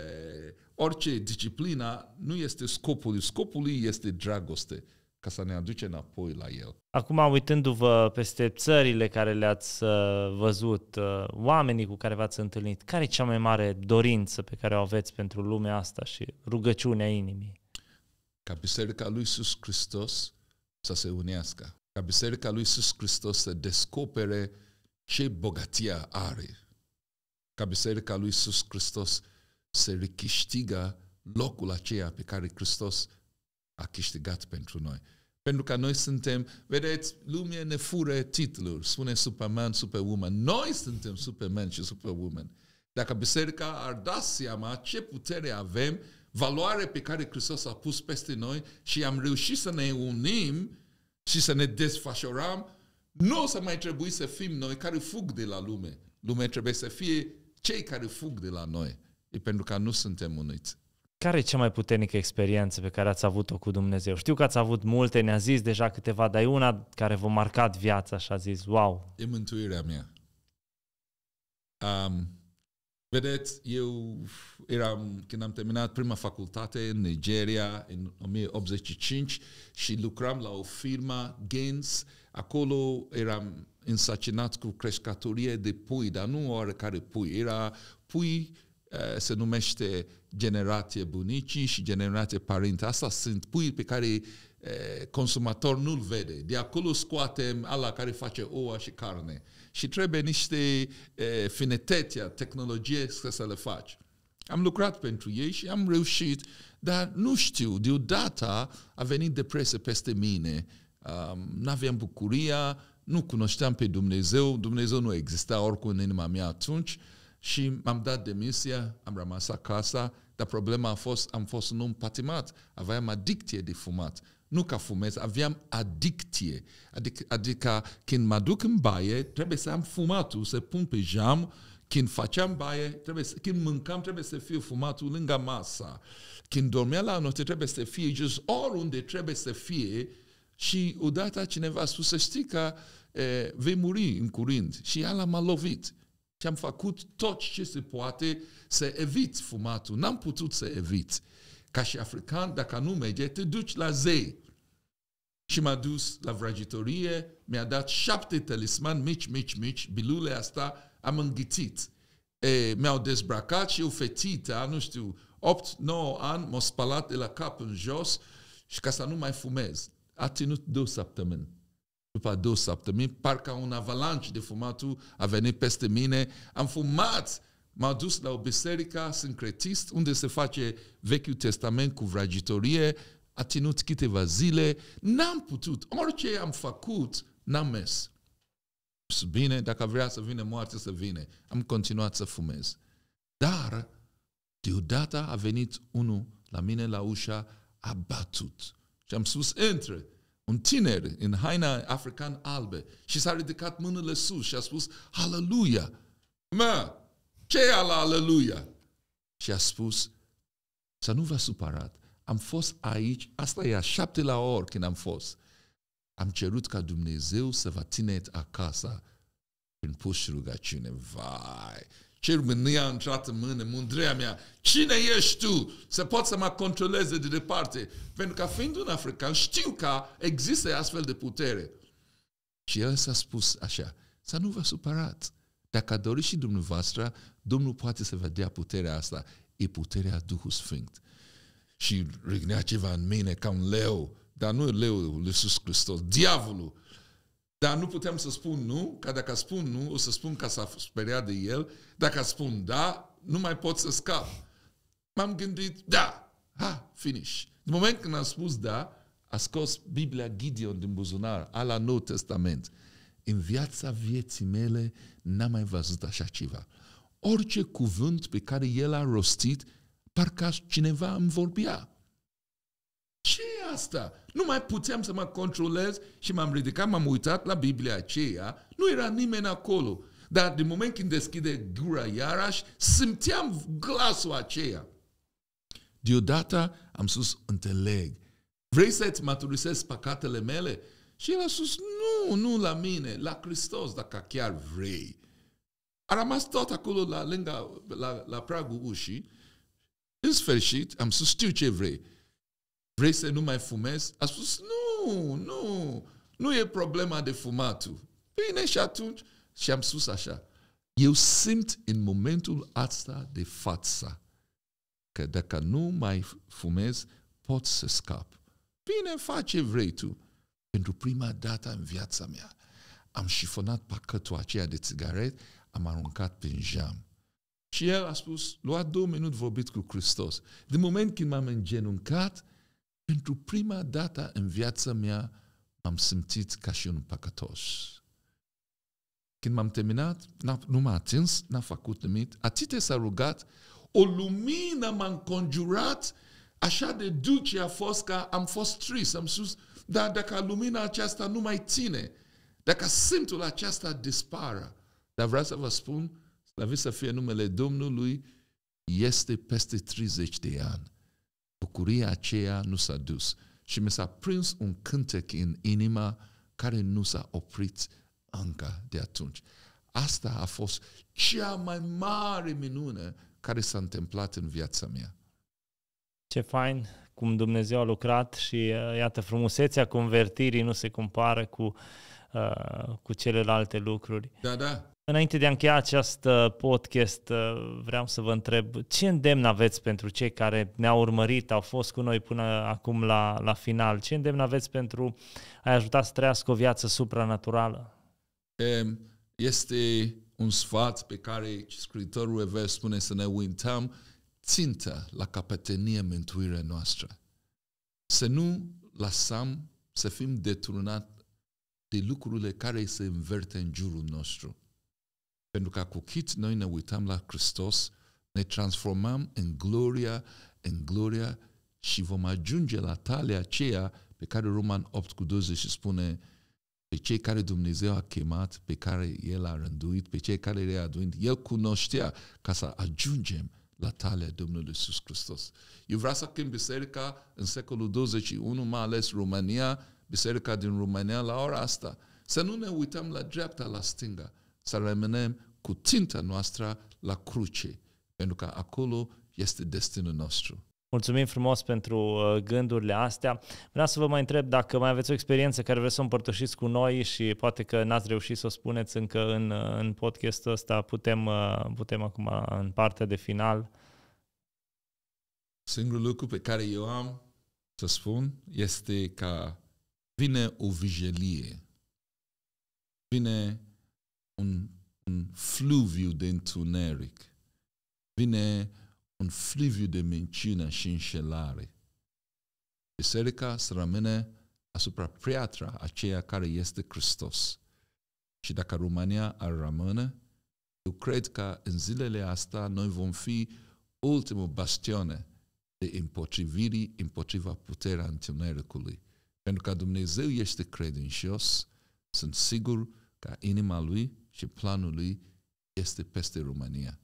orice disciplina nu este scopul. Scopul este dragoste ca să ne aduce înapoi la El. Acum, uitându-vă peste țările care le-ați uh, văzut, uh, oamenii cu care v-ați întâlnit, care e cea mai mare dorință pe care o aveți pentru lumea asta și rugăciunea inimii? Ca Biserica lui Iisus Hristos să se unească, ca Biserica lui Iisus Hristos să descopere ce bogăția are, ca Biserica lui Iisus Hristos să recâștigă locul aceea pe care Hristos a câștigat pentru noi. Pentru că noi suntem, vedeți, lumea ne fură titluri, spune Superman, Superwoman. Noi suntem Superman și Superwoman. Dacă biserica ar da seama ce putere avem, valoare pe care Hristos a pus peste noi și am reușit să ne unim și să ne desfășurăm, nu o să mai trebui să fim noi care fug de la lume. Lumea trebuie să fie cei care fug de la noi. E pentru că nu suntem uniți care e cea mai puternică experiență pe care ați avut-o cu Dumnezeu? Știu că ați avut multe, ne-a zis deja câteva, dar e una care v-a marcat viața și a zis, wow! E mântuirea mea. Um, vedeți, eu eram, când am terminat prima facultate în Nigeria, în 1985, și lucram la o firmă, Gens, acolo eram însăcinat cu crescătorie de pui, dar nu oricare pui, era pui Eh, se numește generație bunicii și generație părinte. Asta sunt pui pe care eh, consumator nu-l vede. De acolo scoatem ala care face ouă și carne. Și trebuie niște eh, finetețe, tehnologie să le faci. Am lucrat pentru ei și am reușit, dar nu știu, deodată a venit depresie peste mine. Um, n-aveam bucuria, nu cunoșteam pe Dumnezeu, Dumnezeu nu exista oricum în inima mea atunci. Uh, și m-am dat demisia, am rămas acasă, dar problema a fost, am fost un om patimat, aveam adicție de fumat. Nu ca fumez, aveam adicție. Adic, adică când mă duc în baie, trebuie să am fumatul, să pun pe jam, când faceam baie, trebuie să, când mâncam, trebuie să fie fumatul lângă masa. Când dormeam la noapte, trebuie să fie just oriunde trebuie să fie. Și odată cineva a spus să știi că e, vei muri în curând. Și ea l-a lovit. Și am făcut tot ce se poate să evit fumatul. N-am putut să evit. Ca și african, dacă nu merge, te duci la zei. Și m-a dus la vrăjitorie, mi-a dat șapte talisman mici, mici, mici, bilule asta, am înghițit. E, mi-au dezbracat și o fetită, nu știu, 8-9 ani, m-a spalat de la cap în jos și ca să nu mai fumez. A ținut două săptămâni după două săptămâni, parcă un avalanș de fumatul a venit peste mine. Am fumat! m am dus la o biserică sincretist unde se face Vechiul Testament cu vrăjitorie, a ținut câteva zile, n-am putut, orice am făcut, n-am mers. Păi bine, dacă vrea să vină moarte, să vină. Am continuat să fumez. Dar, deodată a venit unul la mine la ușa, a batut. Și am spus, intră un tiner în haina african albe și s-a ridicat mâinile sus și a spus, Aleluia! Mă, ce e la Aleluia? Și a spus, să nu vă supărat, am fost aici, asta e a șaptelea oră când am fost. Am cerut ca Dumnezeu să vă țineți acasă prin și rugăciune. Vai! Cerul România a intrat în mână, mândria mea. Cine ești tu să poți să mă controleze de departe? Pentru că fiind un african, știu că există astfel de putere. Și el s-a spus așa, să nu vă supărați. Dacă doriți și dumneavoastră, Domnul poate să vă dea puterea asta. E puterea duhului Sfânt. Și râgnea ceva în mine ca un leu, dar nu e leul lui Iisus Hristos, diavolul dar nu putem să spun nu, că dacă spun nu, o să spun că s-a speriat de el. Dacă spun da, nu mai pot să scap. M-am gândit, da, ha, finish. În moment când am spus da, a scos Biblia Gideon din buzunar, ala Nou Testament. În viața vieții mele n-am mai văzut așa ceva. Orice cuvânt pe care el a rostit, parcă cineva îmi vorbea ce e asta? Nu mai puteam să mă controlez și m-am ridicat, m-am uitat la Biblia aceea, nu era nimeni acolo. Dar din moment când deschide gura iarăși, simțeam glasul aceea. Deodată am spus, înțeleg. Vrei să-ți maturisezi păcatele mele? Și el a spus, nu, nu la mine, la Hristos, dacă chiar vrei. A rămas tot acolo la, lângă, la, la pragul ușii. În sfârșit, am spus, știu ce vrei. Vrei să nu mai fumezi? A spus, nu, nu, nu e problema de fumatul. Bine, și atunci. Și am spus așa, eu simt în momentul ăsta de față că dacă nu mai fumez, pot să scap. Bine, face ce vrei tu. Pentru prima dată în viața mea am șifonat pacătul aceea de țigaret, am aruncat prin jam. Și el a spus, lua două minute vorbit cu Hristos. De moment când m-am îngenuncat, pentru prima dată în viața mea m-am simțit ca și un păcătos. Când m-am terminat, nu m-a atins, n-a făcut nimic, Atite s-a rugat, o lumină m-a conjurat, așa de duce a fost că am fost trist, am spus, dar dacă lumina aceasta nu mai ține, dacă simțul acesta dispară, dar vreau să vă spun, la să fie numele Domnului, este peste 30 de ani bucuria aceea nu s-a dus și mi s-a prins un cântec în inima care nu s-a oprit încă de atunci. Asta a fost cea mai mare minune care s-a întâmplat în viața mea. Ce fain cum Dumnezeu a lucrat și uh, iată frumusețea convertirii nu se compară cu, uh, cu celelalte lucruri. Da, da. Înainte de a încheia acest uh, podcast, uh, vreau să vă întreb ce îndemn aveți pentru cei care ne-au urmărit, au fost cu noi până acum la, la final? Ce îndemn aveți pentru a ajuta să trăiască o viață supranaturală? Este un sfat pe care scriitorul Ever spune să ne uităm țintă la capetenie mântuirea noastră. Să nu lăsăm să fim deturnat de lucrurile care se înverte în jurul nostru. Pentru că cu chit noi ne uităm la Hristos, ne transformăm în gloria, în gloria și vom ajunge la talia aceea pe care Roman 8 cu 20 spune pe cei care Dumnezeu a chemat, pe care El a rânduit, pe cei care le-a aduit, El cunoștea ca să ajungem la talia Domnului Iisus Hristos. Eu vreau să cânt biserica în secolul 21, mai ales România, biserica din România la ora asta. Să nu ne uităm la dreapta, la stânga, să rămânem cu ținta noastră la cruce, pentru că acolo este destinul nostru. Mulțumim frumos pentru uh, gândurile astea. Vreau să vă mai întreb dacă mai aveți o experiență care vreți să o împărtășiți cu noi și poate că n-ați reușit să o spuneți încă în, uh, în podcastul ăsta, putem, uh, putem acum în partea de final. Singurul lucru pe care eu am să spun este că vine o vijelie, Vine un, un fluviu de întuneric. Vine un fluviu de minciună și înșelare. Biserica se rămâne asupra piatra aceea care este Hristos. Și dacă România ar rămâne, eu cred că în zilele astea noi vom fi ultimul bastione de împotrivirii împotriva puterea întunericului. Pentru că Dumnezeu este credincios, sunt sigur că inima lui și planul lui este peste România.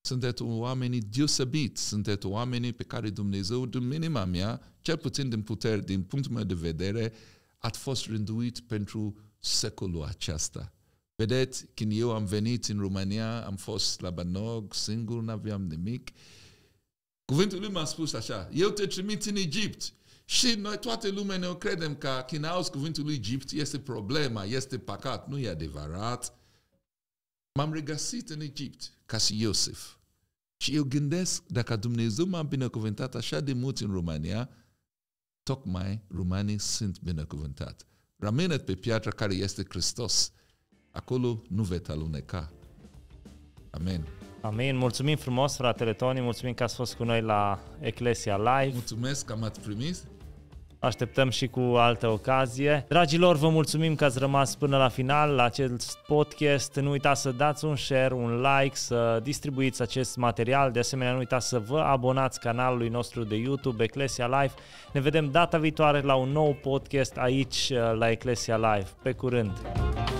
Sunteți oamenii deosebiți, sunteți oamenii pe care Dumnezeu, din minima mea, cel puțin din puter, din punctul meu de vedere, a fost rânduit pentru secolul acesta. Vedeți, când eu am venit în România, am fost la Banog, singur, n-aveam nimic. Cuvântul lui m-a spus așa, eu te trimit în Egipt. Și noi toată lumea ne credem că când auzi cuvântul lui Egipt este problema, este păcat. Nu e adevărat. M-am regăsit în Egipt ca și Iosif. Și eu gândesc, dacă Dumnezeu m-a binecuvântat așa de mult în România, tocmai romanii sunt binecuvântat. Rămâneți pe piatra care este Hristos. Acolo nu veți aluneca. Amen. Amin. Mulțumim frumos, fratele Tony. Mulțumim că ați fost cu noi la Eclesia Live. Mulțumesc că m-ați primit așteptăm și cu altă ocazie. Dragilor, vă mulțumim că ați rămas până la final la acest podcast. Nu uitați să dați un share, un like, să distribuiți acest material. De asemenea, nu uitați să vă abonați canalului nostru de YouTube, Eclesia Live. Ne vedem data viitoare la un nou podcast aici la Eclesia Live. Pe curând!